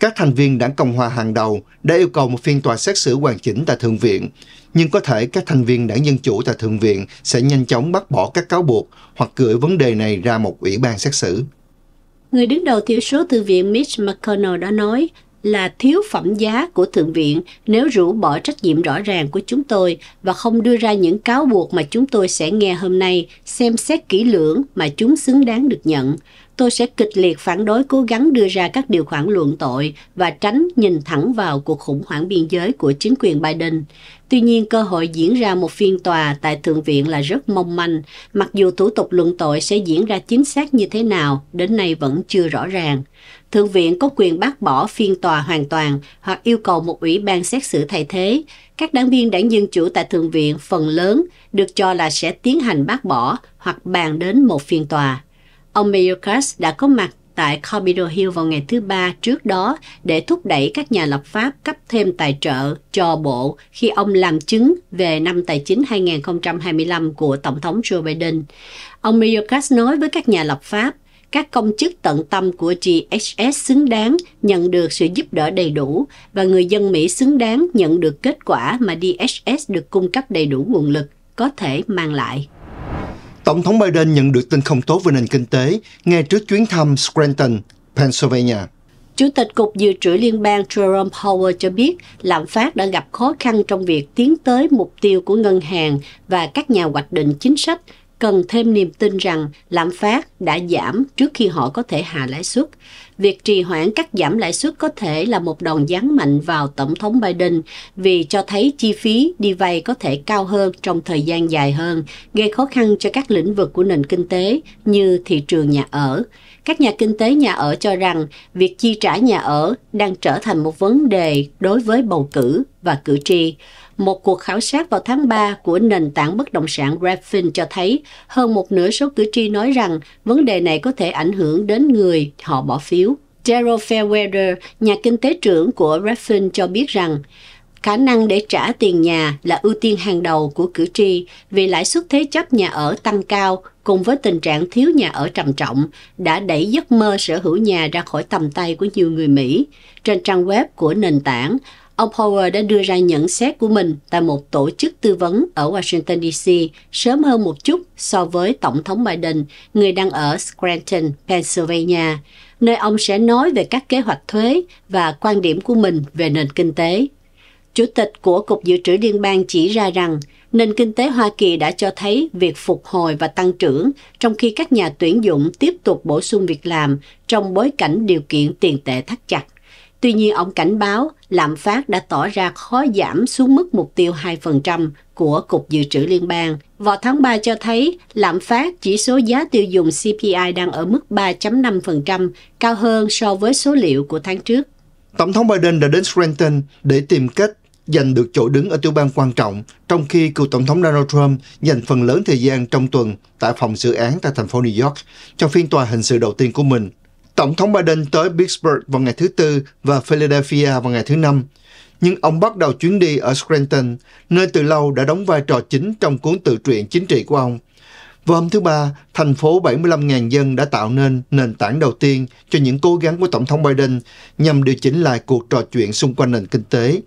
Các thành viên đảng Cộng hòa hàng đầu đã yêu cầu một phiên tòa xét xử hoàn chỉnh tại Thượng viện, nhưng có thể các thành viên đảng Dân Chủ tại Thượng viện sẽ nhanh chóng bác bỏ các cáo buộc hoặc gửi vấn đề này ra một ủy ban xét xử người đứng đầu thiểu số thư viện Mitch McConnell đã nói là thiếu phẩm giá của Thượng viện nếu rũ bỏ trách nhiệm rõ ràng của chúng tôi và không đưa ra những cáo buộc mà chúng tôi sẽ nghe hôm nay, xem xét kỹ lưỡng mà chúng xứng đáng được nhận. Tôi sẽ kịch liệt phản đối cố gắng đưa ra các điều khoản luận tội và tránh nhìn thẳng vào cuộc khủng hoảng biên giới của chính quyền Biden. Tuy nhiên cơ hội diễn ra một phiên tòa tại Thượng viện là rất mong manh, mặc dù thủ tục luận tội sẽ diễn ra chính xác như thế nào, đến nay vẫn chưa rõ ràng. Thượng viện có quyền bác bỏ phiên tòa hoàn toàn hoặc yêu cầu một ủy ban xét xử thay thế. Các đảng viên đảng Dân Chủ tại Thượng viện phần lớn được cho là sẽ tiến hành bác bỏ hoặc bàn đến một phiên tòa. Ông Mayorkas đã có mặt tại Capitol Hill vào ngày thứ Ba trước đó để thúc đẩy các nhà lập pháp cấp thêm tài trợ cho bộ khi ông làm chứng về năm tài chính 2025 của Tổng thống Joe Biden. Ông Mayorkas nói với các nhà lập pháp các công chức tận tâm của GHS xứng đáng nhận được sự giúp đỡ đầy đủ và người dân Mỹ xứng đáng nhận được kết quả mà DHS được cung cấp đầy đủ nguồn lực có thể mang lại. Tổng thống Biden nhận được tin không tốt về nền kinh tế ngay trước chuyến thăm Scranton, Pennsylvania. Chủ tịch Cục Dự trữ Liên bang Jerome Powell cho biết lạm phát đã gặp khó khăn trong việc tiến tới mục tiêu của ngân hàng và các nhà hoạch định chính sách cần thêm niềm tin rằng lạm phát đã giảm trước khi họ có thể hạ lãi suất. Việc trì hoãn cắt giảm lãi suất có thể là một đòn giáng mạnh vào Tổng thống Biden vì cho thấy chi phí đi vay có thể cao hơn trong thời gian dài hơn, gây khó khăn cho các lĩnh vực của nền kinh tế như thị trường nhà ở. Các nhà kinh tế nhà ở cho rằng việc chi trả nhà ở đang trở thành một vấn đề đối với bầu cử và cử tri. Một cuộc khảo sát vào tháng 3 của nền tảng bất động sản Redfin cho thấy hơn một nửa số cử tri nói rằng vấn đề này có thể ảnh hưởng đến người họ bỏ phiếu. Daryl Fairweather, nhà kinh tế trưởng của Redfin cho biết rằng khả năng để trả tiền nhà là ưu tiên hàng đầu của cử tri vì lãi suất thế chấp nhà ở tăng cao cùng với tình trạng thiếu nhà ở trầm trọng đã đẩy giấc mơ sở hữu nhà ra khỏi tầm tay của nhiều người Mỹ. Trên trang web của nền tảng, Ông Power đã đưa ra nhận xét của mình tại một tổ chức tư vấn ở Washington DC sớm hơn một chút so với Tổng thống Biden, người đang ở Scranton, Pennsylvania, nơi ông sẽ nói về các kế hoạch thuế và quan điểm của mình về nền kinh tế. Chủ tịch của Cục Dự trữ Liên bang chỉ ra rằng nền kinh tế Hoa Kỳ đã cho thấy việc phục hồi và tăng trưởng, trong khi các nhà tuyển dụng tiếp tục bổ sung việc làm trong bối cảnh điều kiện tiền tệ thắt chặt. Tuy nhiên ông cảnh báo lạm phát đã tỏ ra khó giảm xuống mức mục tiêu 2% của Cục Dự trữ Liên bang. Vào tháng 3 cho thấy lạm phát chỉ số giá tiêu dùng CPI đang ở mức 3.5%, cao hơn so với số liệu của tháng trước. Tổng thống Biden đã đến Scranton để tìm cách giành được chỗ đứng ở tiểu bang quan trọng, trong khi cựu tổng thống Donald Trump dành phần lớn thời gian trong tuần tại phòng xử án tại thành phố New York cho phiên tòa hình sự đầu tiên của mình. Tổng thống Biden tới Pittsburgh vào ngày thứ Tư và Philadelphia vào ngày thứ Năm, nhưng ông bắt đầu chuyến đi ở Scranton, nơi từ lâu đã đóng vai trò chính trong cuốn tự truyện chính trị của ông. Vào hôm thứ Ba, thành phố 75.000 dân đã tạo nên nền tảng đầu tiên cho những cố gắng của Tổng thống Biden nhằm điều chỉnh lại cuộc trò chuyện xung quanh nền kinh tế.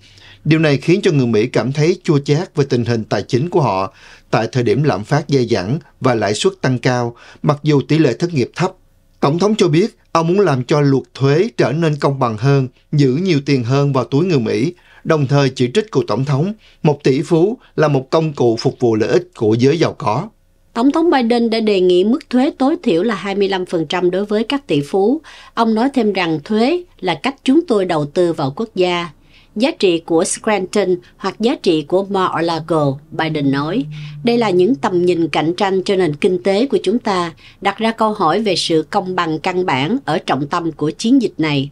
Điều này khiến cho người Mỹ cảm thấy chua chát về tình hình tài chính của họ tại thời điểm lạm phát dây dẳng và lãi suất tăng cao, mặc dù tỷ lệ thất nghiệp thấp. Tổng thống cho biết Ông muốn làm cho luật thuế trở nên công bằng hơn, giữ nhiều tiền hơn vào túi người Mỹ, đồng thời chỉ trích cựu Tổng thống, một tỷ phú là một công cụ phục vụ lợi ích của giới giàu có. Tổng thống Biden đã đề nghị mức thuế tối thiểu là 25% đối với các tỷ phú. Ông nói thêm rằng thuế là cách chúng tôi đầu tư vào quốc gia giá trị của Scranton hoặc giá trị của Mar-a-Lago, Biden nói. Đây là những tầm nhìn cạnh tranh cho nền kinh tế của chúng ta, đặt ra câu hỏi về sự công bằng căn bản ở trọng tâm của chiến dịch này.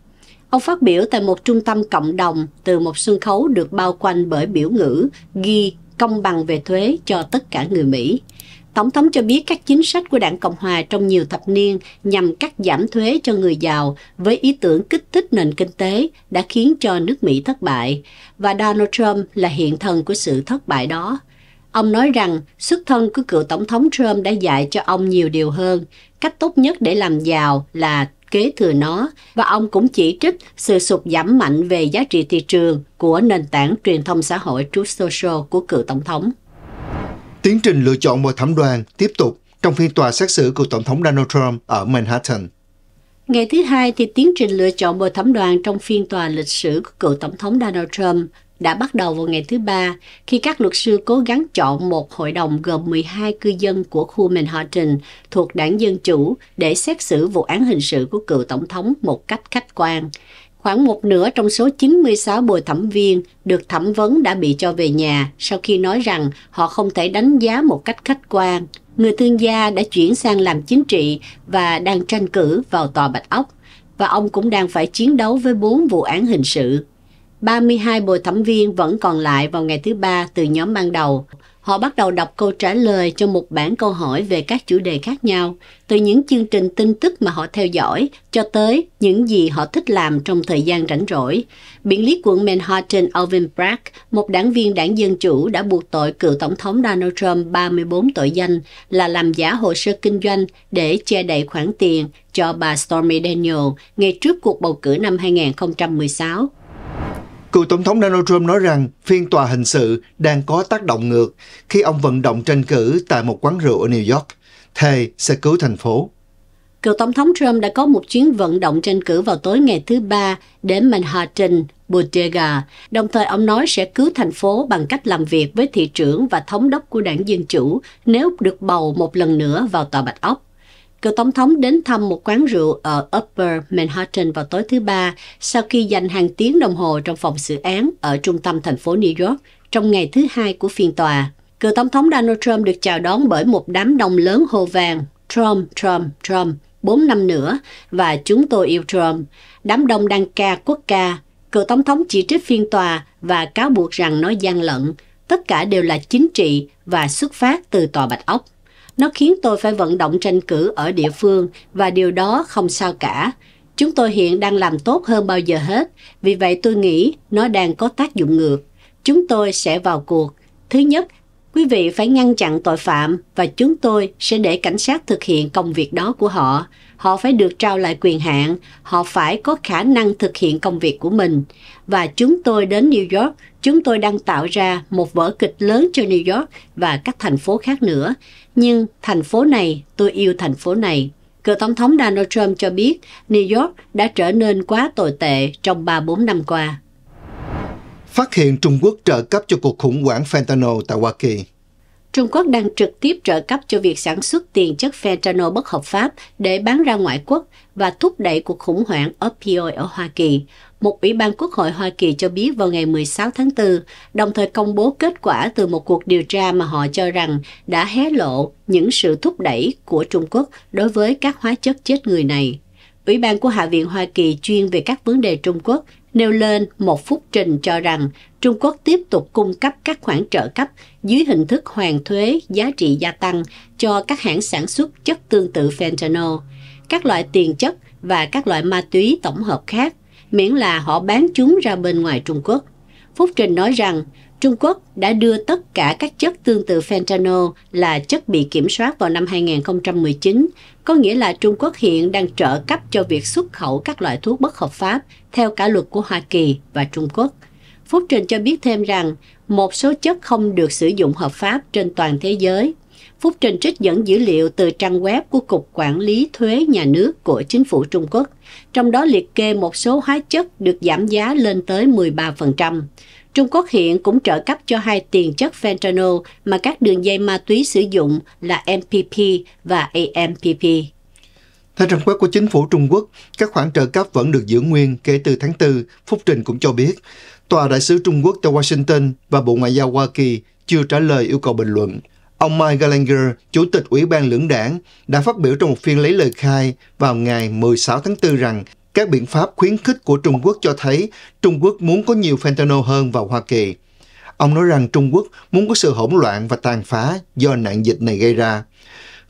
Ông phát biểu tại một trung tâm cộng đồng từ một sân khấu được bao quanh bởi biểu ngữ ghi công bằng về thuế cho tất cả người Mỹ. Tổng thống cho biết các chính sách của đảng Cộng Hòa trong nhiều thập niên nhằm cắt giảm thuế cho người giàu với ý tưởng kích thích nền kinh tế đã khiến cho nước Mỹ thất bại, và Donald Trump là hiện thân của sự thất bại đó. Ông nói rằng xuất thân của cựu Tổng thống Trump đã dạy cho ông nhiều điều hơn. Cách tốt nhất để làm giàu là kế thừa nó và ông cũng chỉ trích sự sụt giảm mạnh về giá trị thị trường của nền tảng truyền thông xã hội Truth Social của cựu Tổng thống. Tiến trình lựa chọn bồi thẩm đoàn tiếp tục trong phiên tòa xét xử cựu Tổng thống Donald Trump ở Manhattan. Ngày thứ hai thì tiến trình lựa chọn bồi thẩm đoàn trong phiên tòa lịch sử của cựu Tổng thống Donald Trump đã bắt đầu vào ngày thứ ba khi các luật sư cố gắng chọn một hội đồng gồm 12 cư dân của khu Manhattan thuộc đảng Dân Chủ để xét xử vụ án hình sự của cựu Tổng thống một cách khách quan. Khoảng một nửa trong số 96 bồi thẩm viên được thẩm vấn đã bị cho về nhà sau khi nói rằng họ không thể đánh giá một cách khách quan. Người thương gia đã chuyển sang làm chính trị và đang tranh cử vào tòa Bạch Ốc và ông cũng đang phải chiến đấu với bốn vụ án hình sự. 32 bồi thẩm viên vẫn còn lại vào ngày thứ ba từ nhóm ban đầu. Họ bắt đầu đọc câu trả lời cho một bản câu hỏi về các chủ đề khác nhau, từ những chương trình tin tức mà họ theo dõi cho tới những gì họ thích làm trong thời gian rảnh rỗi. Biện lý quận Manhattan Alvin Bragg, một đảng viên đảng Dân Chủ đã buộc tội cựu Tổng thống Donald Trump 34 tội danh là làm giả hồ sơ kinh doanh để che đậy khoản tiền cho bà Stormy Daniel ngay trước cuộc bầu cử năm 2016. Cựu Tổng thống Donald Trump nói rằng phiên tòa hình sự đang có tác động ngược khi ông vận động tranh cử tại một quán rượu ở New York, thề sẽ cứu thành phố. Cựu Tổng thống Trump đã có một chuyến vận động tranh cử vào tối ngày thứ Ba đến Manhattan, Bodega, đồng thời ông nói sẽ cứu thành phố bằng cách làm việc với thị trưởng và thống đốc của đảng Dân Chủ nếu được bầu một lần nữa vào tòa Bạch Ốc. Cựu tổng thống đến thăm một quán rượu ở Upper Manhattan vào tối thứ Ba sau khi dành hàng tiếng đồng hồ trong phòng xử án ở trung tâm thành phố New York trong ngày thứ hai của phiên tòa. Cựu tổng thống Donald Trump được chào đón bởi một đám đông lớn hô vàng Trump, Trump, Trump, 4 năm nữa và chúng tôi yêu Trump. Đám đông đang ca quốc ca. Cựu tổng thống chỉ trích phiên tòa và cáo buộc rằng nó gian lận. Tất cả đều là chính trị và xuất phát từ tòa Bạch Ốc. Nó khiến tôi phải vận động tranh cử ở địa phương và điều đó không sao cả. Chúng tôi hiện đang làm tốt hơn bao giờ hết, vì vậy tôi nghĩ nó đang có tác dụng ngược. Chúng tôi sẽ vào cuộc. Thứ nhất, quý vị phải ngăn chặn tội phạm và chúng tôi sẽ để cảnh sát thực hiện công việc đó của họ họ phải được trao lại quyền hạn họ phải có khả năng thực hiện công việc của mình và chúng tôi đến new york chúng tôi đang tạo ra một vở kịch lớn cho new york và các thành phố khác nữa nhưng thành phố này, tôi yêu thành phố này. Cựu Tổng thống Donald Trump cho biết New York đã trở nên quá tồi tệ trong 3-4 năm qua. Phát hiện Trung Quốc trợ cấp cho cuộc khủng hoảng fentanyl tại Hoa Kỳ Trung Quốc đang trực tiếp trợ cấp cho việc sản xuất tiền chất fentanyl bất hợp pháp để bán ra ngoại quốc và thúc đẩy cuộc khủng hoảng opioid ở Hoa Kỳ. Một ủy ban Quốc hội Hoa Kỳ cho biết vào ngày 16 tháng 4, đồng thời công bố kết quả từ một cuộc điều tra mà họ cho rằng đã hé lộ những sự thúc đẩy của Trung Quốc đối với các hóa chất chết người này. Ủy ban của Hạ viện Hoa Kỳ chuyên về các vấn đề Trung Quốc nêu lên một phúc trình cho rằng Trung Quốc tiếp tục cung cấp các khoản trợ cấp dưới hình thức hoàn thuế giá trị gia tăng cho các hãng sản xuất chất tương tự fentanyl, các loại tiền chất và các loại ma túy tổng hợp khác, miễn là họ bán chúng ra bên ngoài Trung Quốc. Phúc Trình nói rằng Trung Quốc đã đưa tất cả các chất tương tự fentanyl là chất bị kiểm soát vào năm 2019, có nghĩa là Trung Quốc hiện đang trợ cấp cho việc xuất khẩu các loại thuốc bất hợp pháp theo cả luật của Hoa Kỳ và Trung Quốc. Phúc Trình cho biết thêm rằng một số chất không được sử dụng hợp pháp trên toàn thế giới Phúc Trình trích dẫn dữ liệu từ trang web của Cục Quản lý Thuế Nhà nước của Chính phủ Trung Quốc, trong đó liệt kê một số hóa chất được giảm giá lên tới 13%. Trung Quốc hiện cũng trợ cấp cho hai tiền chất fentanyl mà các đường dây ma túy sử dụng là MPP và AMPP. Theo trang web của chính phủ Trung Quốc, các khoản trợ cấp vẫn được giữ nguyên kể từ tháng 4, Phúc Trình cũng cho biết. Tòa đại sứ Trung Quốc tại Washington và Bộ Ngoại giao Hoa Kỳ chưa trả lời yêu cầu bình luận. Ông Mike Gallagher, Chủ tịch Ủy ban lưỡng đảng, đã phát biểu trong một phiên lấy lời khai vào ngày 16 tháng 4 rằng các biện pháp khuyến khích của Trung Quốc cho thấy Trung Quốc muốn có nhiều fentanyl hơn vào Hoa Kỳ. Ông nói rằng Trung Quốc muốn có sự hỗn loạn và tàn phá do nạn dịch này gây ra.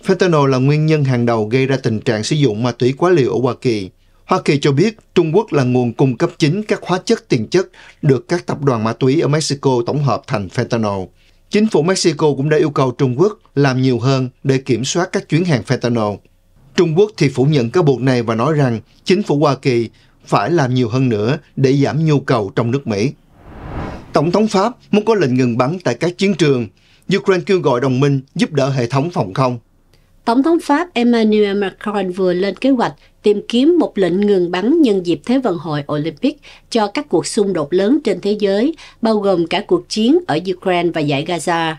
Fentanyl là nguyên nhân hàng đầu gây ra tình trạng sử dụng ma túy quá liều ở Hoa Kỳ. Hoa Kỳ cho biết Trung Quốc là nguồn cung cấp chính các hóa chất tiền chất được các tập đoàn ma túy ở Mexico tổng hợp thành fentanyl. Chính phủ Mexico cũng đã yêu cầu Trung Quốc làm nhiều hơn để kiểm soát các chuyến hàng fentanyl. Trung Quốc thì phủ nhận cáo buộc này và nói rằng chính phủ Hoa Kỳ phải làm nhiều hơn nữa để giảm nhu cầu trong nước Mỹ. Tổng thống Pháp muốn có lệnh ngừng bắn tại các chiến trường. Ukraine kêu gọi đồng minh giúp đỡ hệ thống phòng không. Tổng thống Pháp Emmanuel Macron vừa lên kế hoạch tìm kiếm một lệnh ngừng bắn nhân dịp Thế vận hội Olympic cho các cuộc xung đột lớn trên thế giới, bao gồm cả cuộc chiến ở Ukraine và giải Gaza.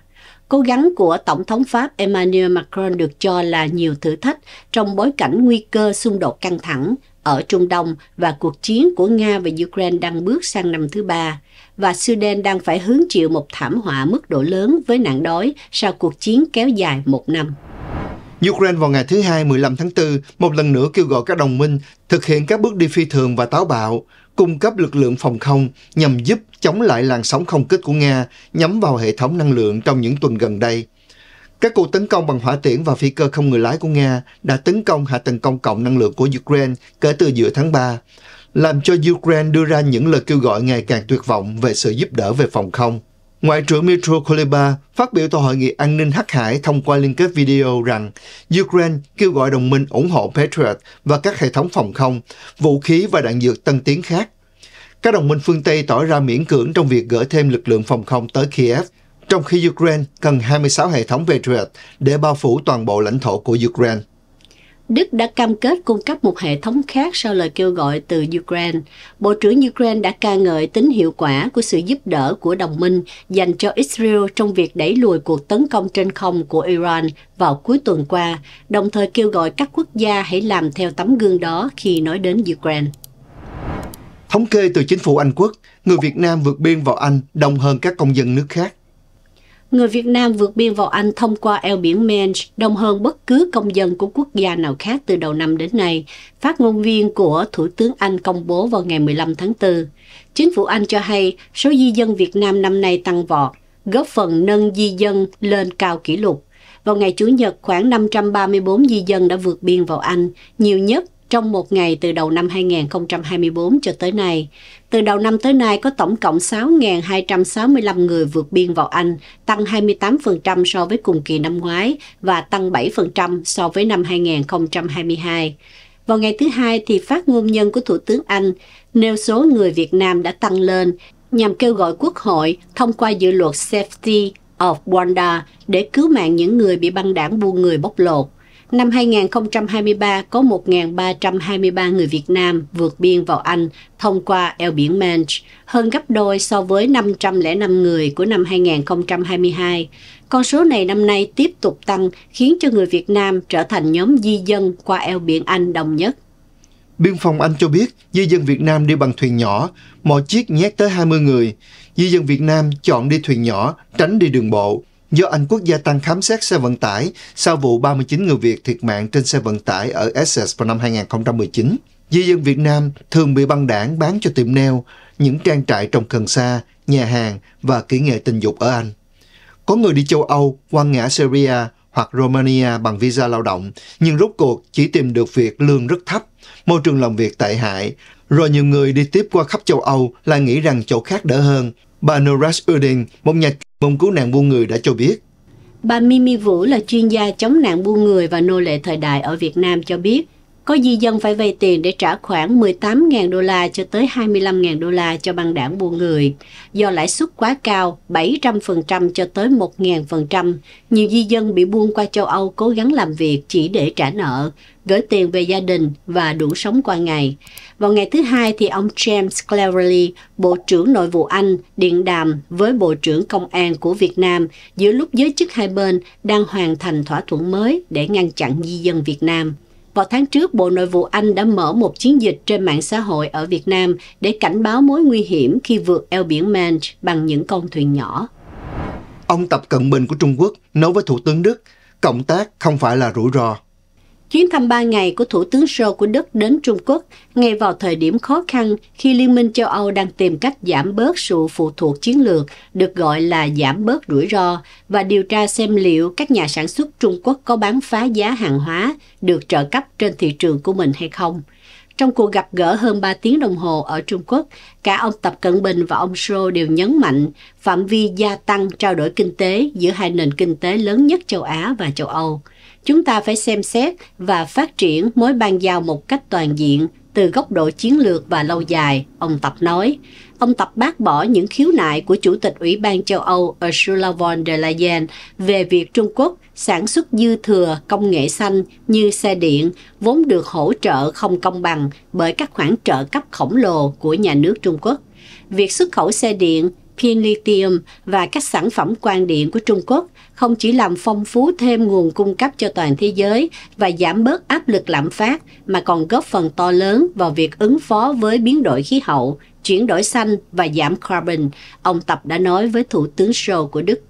Cố gắng của Tổng thống Pháp Emmanuel Macron được cho là nhiều thử thách trong bối cảnh nguy cơ xung đột căng thẳng ở Trung Đông và cuộc chiến của Nga và Ukraine đang bước sang năm thứ ba, và Sudan đang phải hứng chịu một thảm họa mức độ lớn với nạn đói sau cuộc chiến kéo dài một năm. Ukraine vào ngày thứ Hai 15 tháng 4 một lần nữa kêu gọi các đồng minh thực hiện các bước đi phi thường và táo bạo, cung cấp lực lượng phòng không nhằm giúp chống lại làn sóng không kích của Nga nhắm vào hệ thống năng lượng trong những tuần gần đây. Các cuộc tấn công bằng hỏa tiễn và phi cơ không người lái của Nga đã tấn công hạ tầng công cộng năng lượng của Ukraine kể từ giữa tháng 3, làm cho Ukraine đưa ra những lời kêu gọi ngày càng tuyệt vọng về sự giúp đỡ về phòng không. Ngoại trưởng Mitro Kuleba phát biểu tại Hội nghị An ninh Hắc Hải thông qua liên kết video rằng Ukraine kêu gọi đồng minh ủng hộ Patriot và các hệ thống phòng không, vũ khí và đạn dược tân tiến khác. Các đồng minh phương Tây tỏ ra miễn cưỡng trong việc gửi thêm lực lượng phòng không tới Kiev, trong khi Ukraine cần 26 hệ thống Patriot để bao phủ toàn bộ lãnh thổ của Ukraine. Đức đã cam kết cung cấp một hệ thống khác sau lời kêu gọi từ Ukraine. Bộ trưởng Ukraine đã ca ngợi tính hiệu quả của sự giúp đỡ của đồng minh dành cho Israel trong việc đẩy lùi cuộc tấn công trên không của Iran vào cuối tuần qua, đồng thời kêu gọi các quốc gia hãy làm theo tấm gương đó khi nói đến Ukraine. Thống kê từ chính phủ Anh quốc, người Việt Nam vượt biên vào Anh đông hơn các công dân nước khác người Việt Nam vượt biên vào Anh thông qua eo biển Manch đông hơn bất cứ công dân của quốc gia nào khác từ đầu năm đến nay, phát ngôn viên của Thủ tướng Anh công bố vào ngày 15 tháng 4. Chính phủ Anh cho hay số di dân Việt Nam năm nay tăng vọt, góp phần nâng di dân lên cao kỷ lục. Vào ngày Chủ nhật, khoảng 534 di dân đã vượt biên vào Anh, nhiều nhất trong một ngày từ đầu năm 2024 cho tới nay, từ đầu năm tới nay có tổng cộng 6.265 người vượt biên vào Anh, tăng 28% so với cùng kỳ năm ngoái và tăng 7% so với năm 2022. Vào ngày thứ hai thì phát ngôn nhân của Thủ tướng Anh nêu số người Việt Nam đã tăng lên nhằm kêu gọi Quốc hội thông qua dự luật Safety of Wanda để cứu mạng những người bị băng đảng buôn người bóc lột. Năm 2023 có 1.323 người Việt Nam vượt biên vào Anh thông qua eo biển Manch, hơn gấp đôi so với 505 người của năm 2022. Con số này năm nay tiếp tục tăng khiến cho người Việt Nam trở thành nhóm di dân qua eo biển Anh đông nhất. Biên phòng Anh cho biết di dân Việt Nam đi bằng thuyền nhỏ, mỗi chiếc nhét tới 20 người. Di dân Việt Nam chọn đi thuyền nhỏ, tránh đi đường bộ. Do Anh Quốc gia tăng khám xét xe vận tải sau vụ 39 người Việt thiệt mạng trên xe vận tải ở Essex vào năm 2019. Di dân Việt Nam thường bị băng đảng bán cho tiệm neo, những trang trại trồng cần sa, nhà hàng và kỹ nghệ tình dục ở Anh. Có người đi châu Âu, qua ngã Syria hoặc Romania bằng visa lao động, nhưng rốt cuộc chỉ tìm được việc lương rất thấp, môi trường làm việc tệ hại. Rồi nhiều người đi tiếp qua khắp châu Âu là nghĩ rằng chỗ khác đỡ hơn. Bà Nourash Udin, một nhà Mông cứu nạn buôn người đã cho biết. Bà Mimi Vũ là chuyên gia chống nạn buôn người và nô lệ thời đại ở Việt Nam cho biết, có di dân phải vay tiền để trả khoảng 18.000 đô la cho tới 25.000 đô la cho băng đảng buôn người. Do lãi suất quá cao, 700% cho tới 1.000%, nhiều di dân bị buôn qua châu Âu cố gắng làm việc chỉ để trả nợ, gửi tiền về gia đình và đủ sống qua ngày. Vào ngày thứ hai thì ông James Cleverly, Bộ trưởng Nội vụ Anh, điện đàm với Bộ trưởng Công an của Việt Nam giữa lúc giới chức hai bên đang hoàn thành thỏa thuận mới để ngăn chặn di dân Việt Nam. Vào tháng trước, Bộ Nội vụ Anh đã mở một chiến dịch trên mạng xã hội ở Việt Nam để cảnh báo mối nguy hiểm khi vượt eo biển Manch bằng những con thuyền nhỏ. Ông Tập Cận Bình của Trung Quốc nói với Thủ tướng Đức, cộng tác không phải là rủi ro. Chuyến thăm 3 ngày của Thủ tướng Sô của Đức đến Trung Quốc ngay vào thời điểm khó khăn khi Liên minh châu Âu đang tìm cách giảm bớt sự phụ thuộc chiến lược được gọi là giảm bớt rủi ro và điều tra xem liệu các nhà sản xuất Trung Quốc có bán phá giá hàng hóa được trợ cấp trên thị trường của mình hay không. Trong cuộc gặp gỡ hơn 3 tiếng đồng hồ ở Trung Quốc, cả ông Tập Cận Bình và ông Sô đều nhấn mạnh phạm vi gia tăng trao đổi kinh tế giữa hai nền kinh tế lớn nhất châu Á và châu Âu – chúng ta phải xem xét và phát triển mối ban giao một cách toàn diện từ góc độ chiến lược và lâu dài, ông Tập nói. Ông Tập bác bỏ những khiếu nại của Chủ tịch Ủy ban châu Âu Ursula von der Leyen về việc Trung Quốc sản xuất dư thừa công nghệ xanh như xe điện, vốn được hỗ trợ không công bằng bởi các khoản trợ cấp khổng lồ của nhà nước Trung Quốc. Việc xuất khẩu xe điện, pin lithium và các sản phẩm quang điện của Trung Quốc không chỉ làm phong phú thêm nguồn cung cấp cho toàn thế giới và giảm bớt áp lực lạm phát mà còn góp phần to lớn vào việc ứng phó với biến đổi khí hậu, chuyển đổi xanh và giảm carbon, ông Tập đã nói với Thủ tướng Scholz của Đức.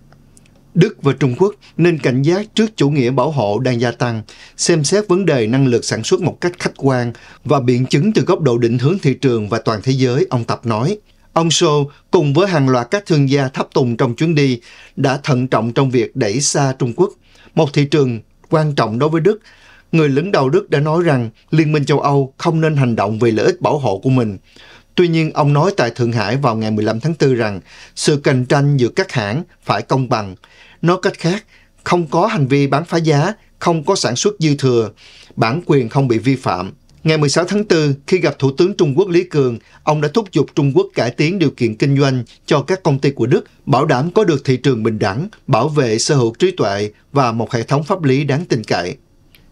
Đức và Trung Quốc nên cảnh giác trước chủ nghĩa bảo hộ đang gia tăng, xem xét vấn đề năng lực sản xuất một cách khách quan và biện chứng từ góc độ định hướng thị trường và toàn thế giới, ông Tập nói. Ông Sô cùng với hàng loạt các thương gia thấp tùng trong chuyến đi đã thận trọng trong việc đẩy xa Trung Quốc, một thị trường quan trọng đối với Đức. Người lãnh đạo Đức đã nói rằng Liên minh châu Âu không nên hành động vì lợi ích bảo hộ của mình. Tuy nhiên, ông nói tại Thượng Hải vào ngày 15 tháng 4 rằng sự cạnh tranh giữa các hãng phải công bằng. Nói cách khác, không có hành vi bán phá giá, không có sản xuất dư thừa, bản quyền không bị vi phạm. Ngày 16 tháng 4, khi gặp Thủ tướng Trung Quốc Lý Cường, ông đã thúc giục Trung Quốc cải tiến điều kiện kinh doanh cho các công ty của Đức, bảo đảm có được thị trường bình đẳng, bảo vệ sở hữu trí tuệ và một hệ thống pháp lý đáng tin cậy.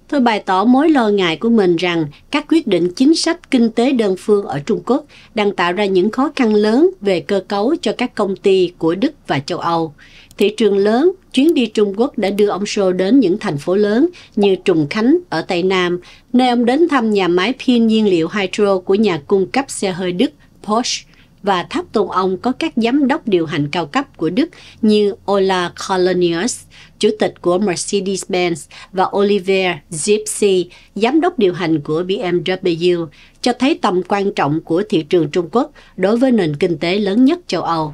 Tôi bày tỏ mối lo ngại của mình rằng các quyết định chính sách kinh tế đơn phương ở Trung Quốc đang tạo ra những khó khăn lớn về cơ cấu cho các công ty của Đức và châu Âu thị trường lớn, chuyến đi Trung Quốc đã đưa ông Sô đến những thành phố lớn như Trùng Khánh ở Tây Nam, nơi ông đến thăm nhà máy pin nhiên liệu hydro của nhà cung cấp xe hơi Đức Porsche và tháp tôn ông có các giám đốc điều hành cao cấp của Đức như Ola Colonius, chủ tịch của Mercedes-Benz và Oliver Zipse, giám đốc điều hành của BMW, cho thấy tầm quan trọng của thị trường Trung Quốc đối với nền kinh tế lớn nhất châu Âu.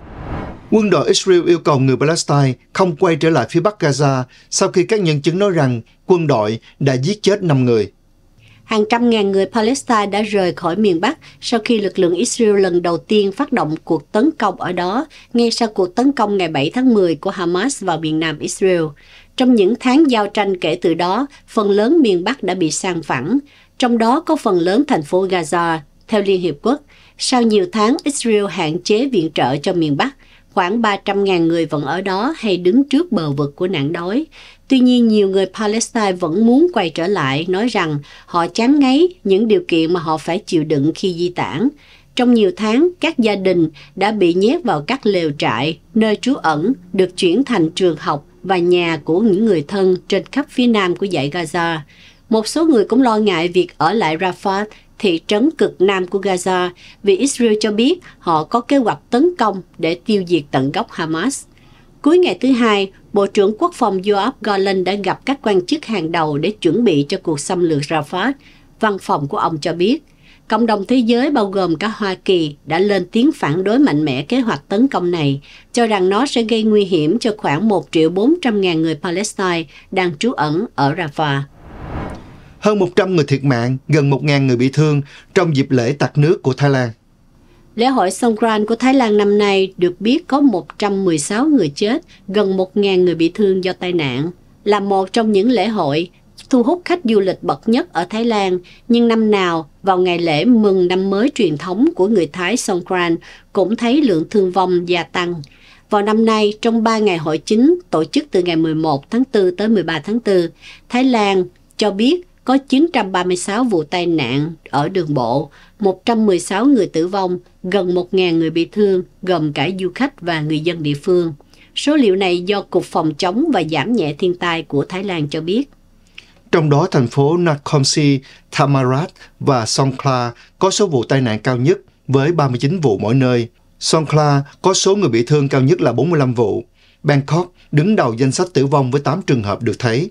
Quân đội Israel yêu cầu người Palestine không quay trở lại phía Bắc Gaza sau khi các nhân chứng nói rằng quân đội đã giết chết 5 người. Hàng trăm ngàn người Palestine đã rời khỏi miền Bắc sau khi lực lượng Israel lần đầu tiên phát động cuộc tấn công ở đó, ngay sau cuộc tấn công ngày 7 tháng 10 của Hamas vào miền Nam Israel. Trong những tháng giao tranh kể từ đó, phần lớn miền Bắc đã bị sang phẳng, trong đó có phần lớn thành phố Gaza. Theo Liên Hiệp Quốc, sau nhiều tháng Israel hạn chế viện trợ cho miền Bắc – khoảng 300.000 người vẫn ở đó hay đứng trước bờ vực của nạn đói. Tuy nhiên, nhiều người Palestine vẫn muốn quay trở lại, nói rằng họ chán ngấy những điều kiện mà họ phải chịu đựng khi di tản. Trong nhiều tháng, các gia đình đã bị nhét vào các lều trại, nơi trú ẩn, được chuyển thành trường học và nhà của những người thân trên khắp phía nam của dãy Gaza. Một số người cũng lo ngại việc ở lại Rafah thị trấn cực nam của Gaza vì Israel cho biết họ có kế hoạch tấn công để tiêu diệt tận gốc Hamas. Cuối ngày thứ hai, Bộ trưởng Quốc phòng Joab Golan đã gặp các quan chức hàng đầu để chuẩn bị cho cuộc xâm lược Rafah. Văn phòng của ông cho biết, cộng đồng thế giới bao gồm cả Hoa Kỳ đã lên tiếng phản đối mạnh mẽ kế hoạch tấn công này, cho rằng nó sẽ gây nguy hiểm cho khoảng 1 triệu 400 ngàn người Palestine đang trú ẩn ở Rafah hơn 100 người thiệt mạng, gần 1.000 người bị thương trong dịp lễ tạc nước của Thái Lan. Lễ hội Songkran của Thái Lan năm nay được biết có 116 người chết, gần 1.000 người bị thương do tai nạn. Là một trong những lễ hội thu hút khách du lịch bậc nhất ở Thái Lan, nhưng năm nào vào ngày lễ mừng năm mới truyền thống của người Thái Songkran cũng thấy lượng thương vong gia tăng. Vào năm nay, trong 3 ngày hội chính tổ chức từ ngày 11 tháng 4 tới 13 tháng 4, Thái Lan cho biết có 936 vụ tai nạn ở đường bộ, 116 người tử vong, gần 1.000 người bị thương, gồm cả du khách và người dân địa phương. Số liệu này do Cục Phòng chống và giảm nhẹ thiên tai của Thái Lan cho biết. Trong đó, thành phố Nakhonsi, Thammarat và Songkhla có số vụ tai nạn cao nhất với 39 vụ mỗi nơi. Songkhla có số người bị thương cao nhất là 45 vụ. Bangkok đứng đầu danh sách tử vong với 8 trường hợp được thấy.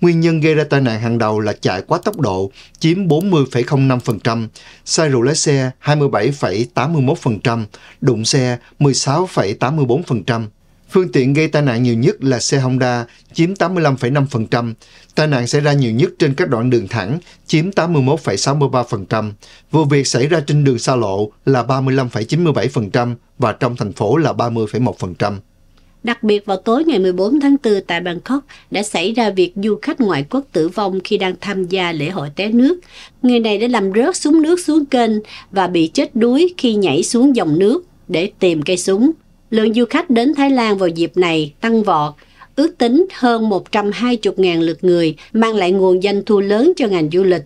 Nguyên nhân gây ra tai nạn hàng đầu là chạy quá tốc độ, chiếm 40,05%, sai rượu lái xe 27,81%, đụng xe 16,84%. Phương tiện gây tai nạn nhiều nhất là xe Honda, chiếm 85,5%. Tai nạn xảy ra nhiều nhất trên các đoạn đường thẳng, chiếm 81,63%. Vụ việc xảy ra trên đường xa lộ là 35,97% và trong thành phố là 30,1%. Đặc biệt vào tối ngày 14 tháng 4 tại Bangkok đã xảy ra việc du khách ngoại quốc tử vong khi đang tham gia lễ hội té nước. Người này đã làm rớt súng nước xuống kênh và bị chết đuối khi nhảy xuống dòng nước để tìm cây súng. Lượng du khách đến Thái Lan vào dịp này tăng vọt, ước tính hơn 120.000 lượt người, mang lại nguồn doanh thu lớn cho ngành du lịch.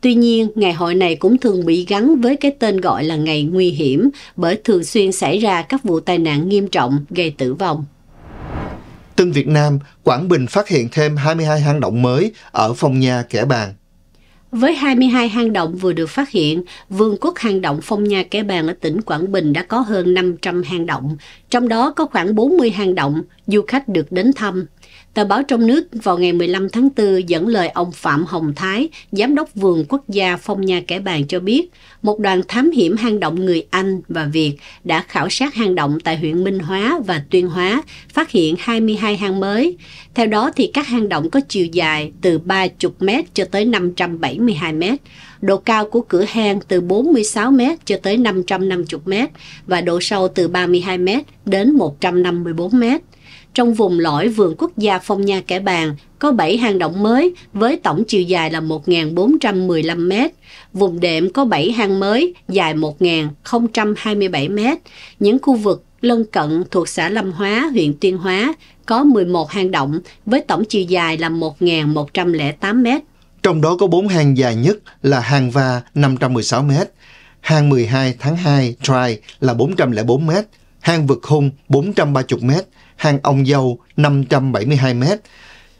Tuy nhiên, ngày hội này cũng thường bị gắn với cái tên gọi là ngày nguy hiểm bởi thường xuyên xảy ra các vụ tai nạn nghiêm trọng gây tử vong tin Việt Nam, Quảng Bình phát hiện thêm 22 hang động mới ở phong nha kẻ bàng. Với 22 hang động vừa được phát hiện, Vương quốc hang động Phong Nha Kẻ Bàng ở tỉnh Quảng Bình đã có hơn 500 hang động, trong đó có khoảng 40 hang động du khách được đến thăm. Tờ báo trong nước vào ngày 15 tháng 4 dẫn lời ông Phạm Hồng Thái, Giám đốc Vườn Quốc gia Phong Nha Kẻ Bàng cho biết, một đoàn thám hiểm hang động người Anh và Việt đã khảo sát hang động tại huyện Minh Hóa và Tuyên Hóa, phát hiện 22 hang mới. Theo đó, thì các hang động có chiều dài từ 30m cho tới 572m, độ cao của cửa hang từ 46m cho tới 550m và độ sâu từ 32m đến 154m. Trong vùng lõi vườn quốc gia Phong Nha Kẻ Bàng có 7 hang động mới với tổng chiều dài là 1.415 m. Vùng đệm có 7 hang mới dài 1.027 m. Những khu vực lân cận thuộc xã Lâm Hóa, huyện Tuyên Hóa có 11 hang động với tổng chiều dài là 1.108 m. Trong đó có 4 hang dài nhất là hang Va 516 m, hang 12 tháng 2 Try là 404 m, hang Vực Hung 430 m, hang ông dâu 572 mét.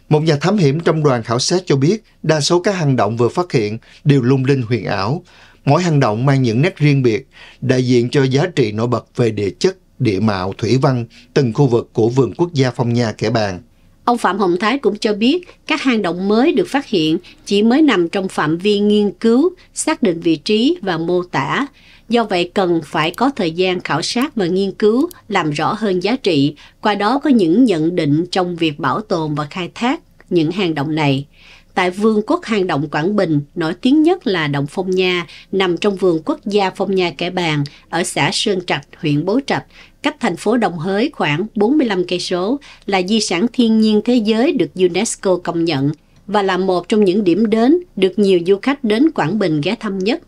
Một nhà thám hiểm trong đoàn khảo sát cho biết đa số các hang động vừa phát hiện đều lung linh huyền ảo. Mỗi hang động mang những nét riêng biệt, đại diện cho giá trị nổi bật về địa chất, địa mạo, thủy văn, từng khu vực của vườn quốc gia Phong Nha Kẻ Bàng. Ông Phạm Hồng Thái cũng cho biết các hang động mới được phát hiện chỉ mới nằm trong phạm vi nghiên cứu, xác định vị trí và mô tả. Do vậy cần phải có thời gian khảo sát và nghiên cứu, làm rõ hơn giá trị, qua đó có những nhận định trong việc bảo tồn và khai thác những hang động này. Tại Vương quốc hang động Quảng Bình, nổi tiếng nhất là động Phong Nha, nằm trong vườn quốc gia Phong Nha Kẻ Bàng ở xã Sơn Trạch, huyện Bố Trạch, cách thành phố Đồng Hới khoảng 45 cây số, là di sản thiên nhiên thế giới được UNESCO công nhận và là một trong những điểm đến được nhiều du khách đến Quảng Bình ghé thăm nhất.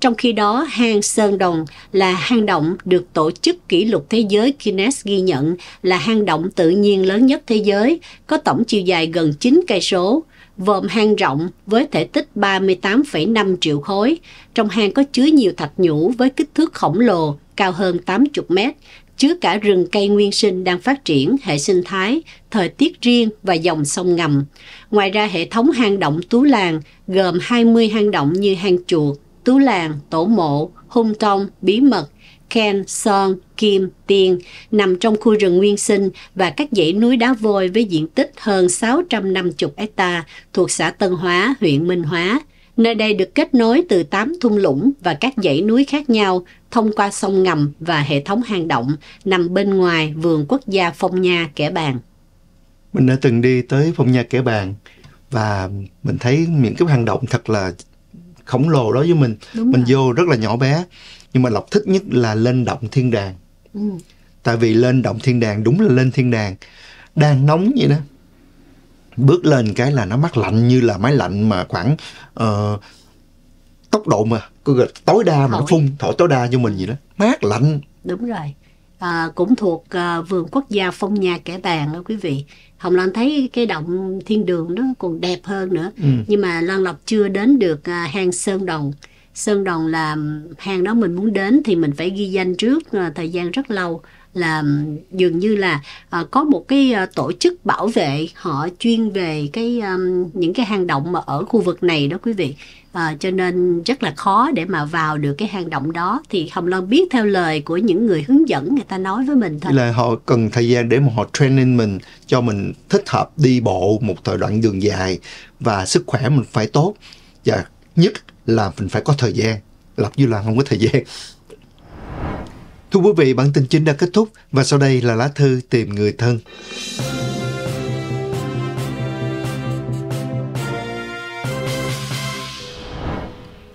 Trong khi đó, hang Sơn Đồng là hang động được Tổ chức Kỷ lục Thế giới Guinness ghi nhận là hang động tự nhiên lớn nhất thế giới, có tổng chiều dài gần 9 cây số, vòm hang rộng với thể tích 38,5 triệu khối. Trong hang có chứa nhiều thạch nhũ với kích thước khổng lồ, cao hơn 80 mét, chứa cả rừng cây nguyên sinh đang phát triển, hệ sinh thái, thời tiết riêng và dòng sông ngầm. Ngoài ra hệ thống hang động Tú Làng gồm 20 hang động như hang chuột, Tú Làng, Tổ Mộ, Hung Tông, Bí Mật, khen Son, Kim, Tiên nằm trong khu rừng nguyên sinh và các dãy núi đá vôi với diện tích hơn 650 hecta thuộc xã Tân Hóa, huyện Minh Hóa. Nơi đây được kết nối từ 8 thung lũng và các dãy núi khác nhau thông qua sông ngầm và hệ thống hang động nằm bên ngoài vườn quốc gia Phong Nha Kẻ Bàng. Mình đã từng đi tới Phong Nha Kẻ Bàng và mình thấy những cái hang động thật là khổng lồ đó với mình Đúng mình rồi. vô rất là nhỏ bé nhưng mà lộc thích nhất là lên động thiên đàng ừ. tại vì lên động thiên đàng đúng là lên thiên đàng đang nóng vậy đó bước lên cái là nó mát lạnh như là máy lạnh mà khoảng uh, tốc độ mà tối đa mà thổi. nó phun thổi tối đa cho mình vậy đó mát lạnh đúng rồi à, cũng thuộc à, vườn quốc gia phong nha kẻ bàng đó quý vị hồng loan thấy cái động thiên đường nó còn đẹp hơn nữa ừ. nhưng mà loan lộc chưa đến được à, hang sơn đồng sơn đồng là hang đó mình muốn đến thì mình phải ghi danh trước à, thời gian rất lâu là dường như là à, có một cái à, tổ chức bảo vệ họ chuyên về cái à, những cái hang động mà ở khu vực này đó quý vị à, cho nên rất là khó để mà vào được cái hang động đó thì hồng loan biết theo lời của những người hướng dẫn người ta nói với mình thôi là họ cần thời gian để mà họ training mình cho mình thích hợp đi bộ một thời đoạn đường dài và sức khỏe mình phải tốt và nhất là mình phải có thời gian lập như là không có thời gian Thưa quý vị, bản tin chính đã kết thúc và sau đây là lá thư tìm người thân.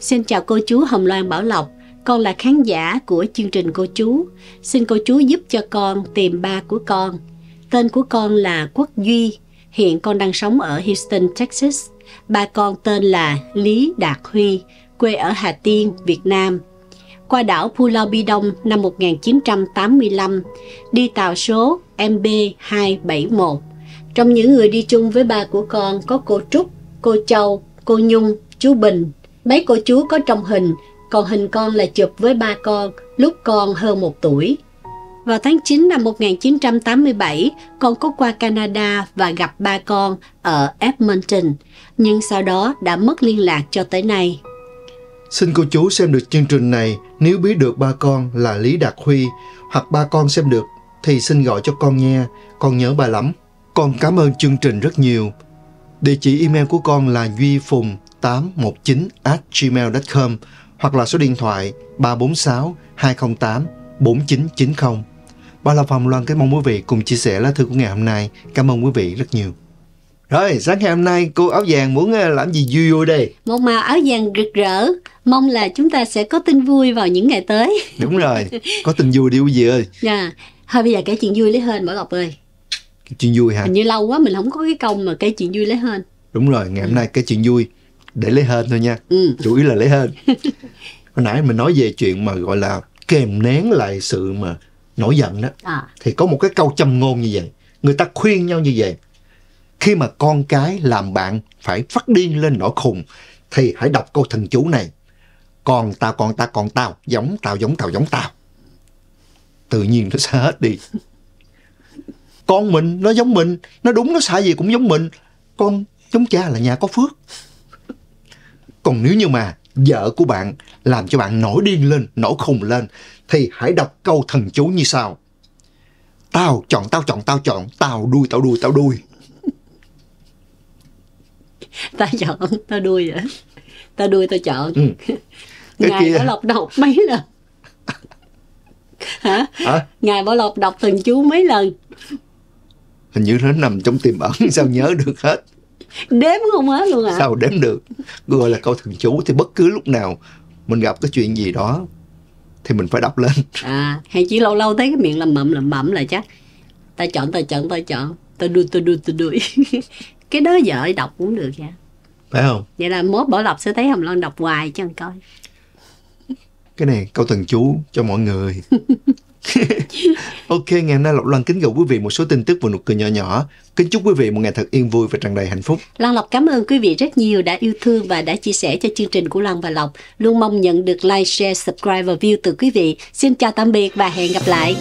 Xin chào cô chú Hồng Loan Bảo Lộc, con là khán giả của chương trình cô chú. Xin cô chú giúp cho con tìm ba của con. Tên của con là Quốc Duy, hiện con đang sống ở Houston, Texas. Ba con tên là Lý Đạt Huy, quê ở Hà Tiên, Việt Nam. Qua đảo Pulau Bidong năm 1985, đi tàu số MB271. Trong những người đi chung với ba của con có cô Trúc, cô Châu, cô Nhung, chú Bình, Mấy cô chú có trong hình, còn hình con là chụp với ba con lúc con hơn một tuổi. Vào tháng 9 năm 1987, con có qua Canada và gặp ba con ở Edmonton, nhưng sau đó đã mất liên lạc cho tới nay. Xin cô chú xem được chương trình này nếu biết được ba con là Lý Đạt Huy hoặc ba con xem được thì xin gọi cho con nghe, con nhớ bà lắm. Con cảm ơn chương trình rất nhiều. Địa chỉ email của con là duy phùng 819 gmail.com hoặc là số điện thoại 346 208 4990. Ba La phạm Loan cái mong quý vị cùng chia sẻ lá thư của ngày hôm nay. Cảm ơn quý vị rất nhiều. Rồi, sáng ngày hôm nay cô áo vàng muốn ờ, làm gì vui vui đây? Một màu áo vàng rực rỡ, mong là chúng ta sẽ có tin vui vào những ngày tới. Đúng rồi, có tin vui đi quý vị ơi. Dạ, thôi bây giờ kể chuyện vui lấy hơn Bảo lộc ơi. Chuyện vui hả? Hình như lâu quá mình không có cái công mà kể chuyện vui lấy hơn Đúng rồi, ngày hôm ừ. nay kể chuyện vui để lấy hên thôi nha ừ. chủ yếu là lấy hên hồi nãy mình nói về chuyện mà gọi là kèm nén lại sự mà nổi giận đó à. thì có một cái câu châm ngôn như vậy người ta khuyên nhau như vậy khi mà con cái làm bạn phải phát điên lên nỗi khùng thì hãy đọc câu thần chú này con tao con tao con tao giống tao giống tao giống tao tự nhiên nó sẽ hết đi con mình nó giống mình nó đúng nó sai gì cũng giống mình con giống cha là nhà có phước còn nếu như mà vợ của bạn làm cho bạn nổi điên lên nổi khùng lên thì hãy đọc câu thần chú như sau tao chọn tao chọn tao chọn tao đuôi tao đuôi tao đuôi tao chọn tao đuôi vậy tao đuôi tao chọn ừ. ngài kia... bảo lộc đọc mấy lần hả à? ngài bảo lộc đọc thần chú mấy lần hình như nó nằm trong tiềm ẩn sao nhớ được hết đếm không hết luôn ạ à? sao đếm được gọi là câu thần chú thì bất cứ lúc nào mình gặp cái chuyện gì đó thì mình phải đọc lên à hay chỉ lâu lâu thấy cái miệng làm mậm làm mậm là chắc ta chọn ta chọn ta chọn ta đuôi ta đuôi ta đuôi cái đó vợ đọc cũng được nha phải không vậy là mốt bỏ lọc sẽ thấy hồng loan đọc hoài cho anh coi cái này câu thần chú cho mọi người ok, ngày hôm nay Lộc Loan kính gửi quý vị một số tin tức và nụ cười nhỏ nhỏ. Kính chúc quý vị một ngày thật yên vui và tràn đầy hạnh phúc. Lan Lộc cảm ơn quý vị rất nhiều đã yêu thương và đã chia sẻ cho chương trình của Lan và Lộc. Luôn mong nhận được like, share, subscribe và view từ quý vị. Xin chào tạm biệt và hẹn gặp lại.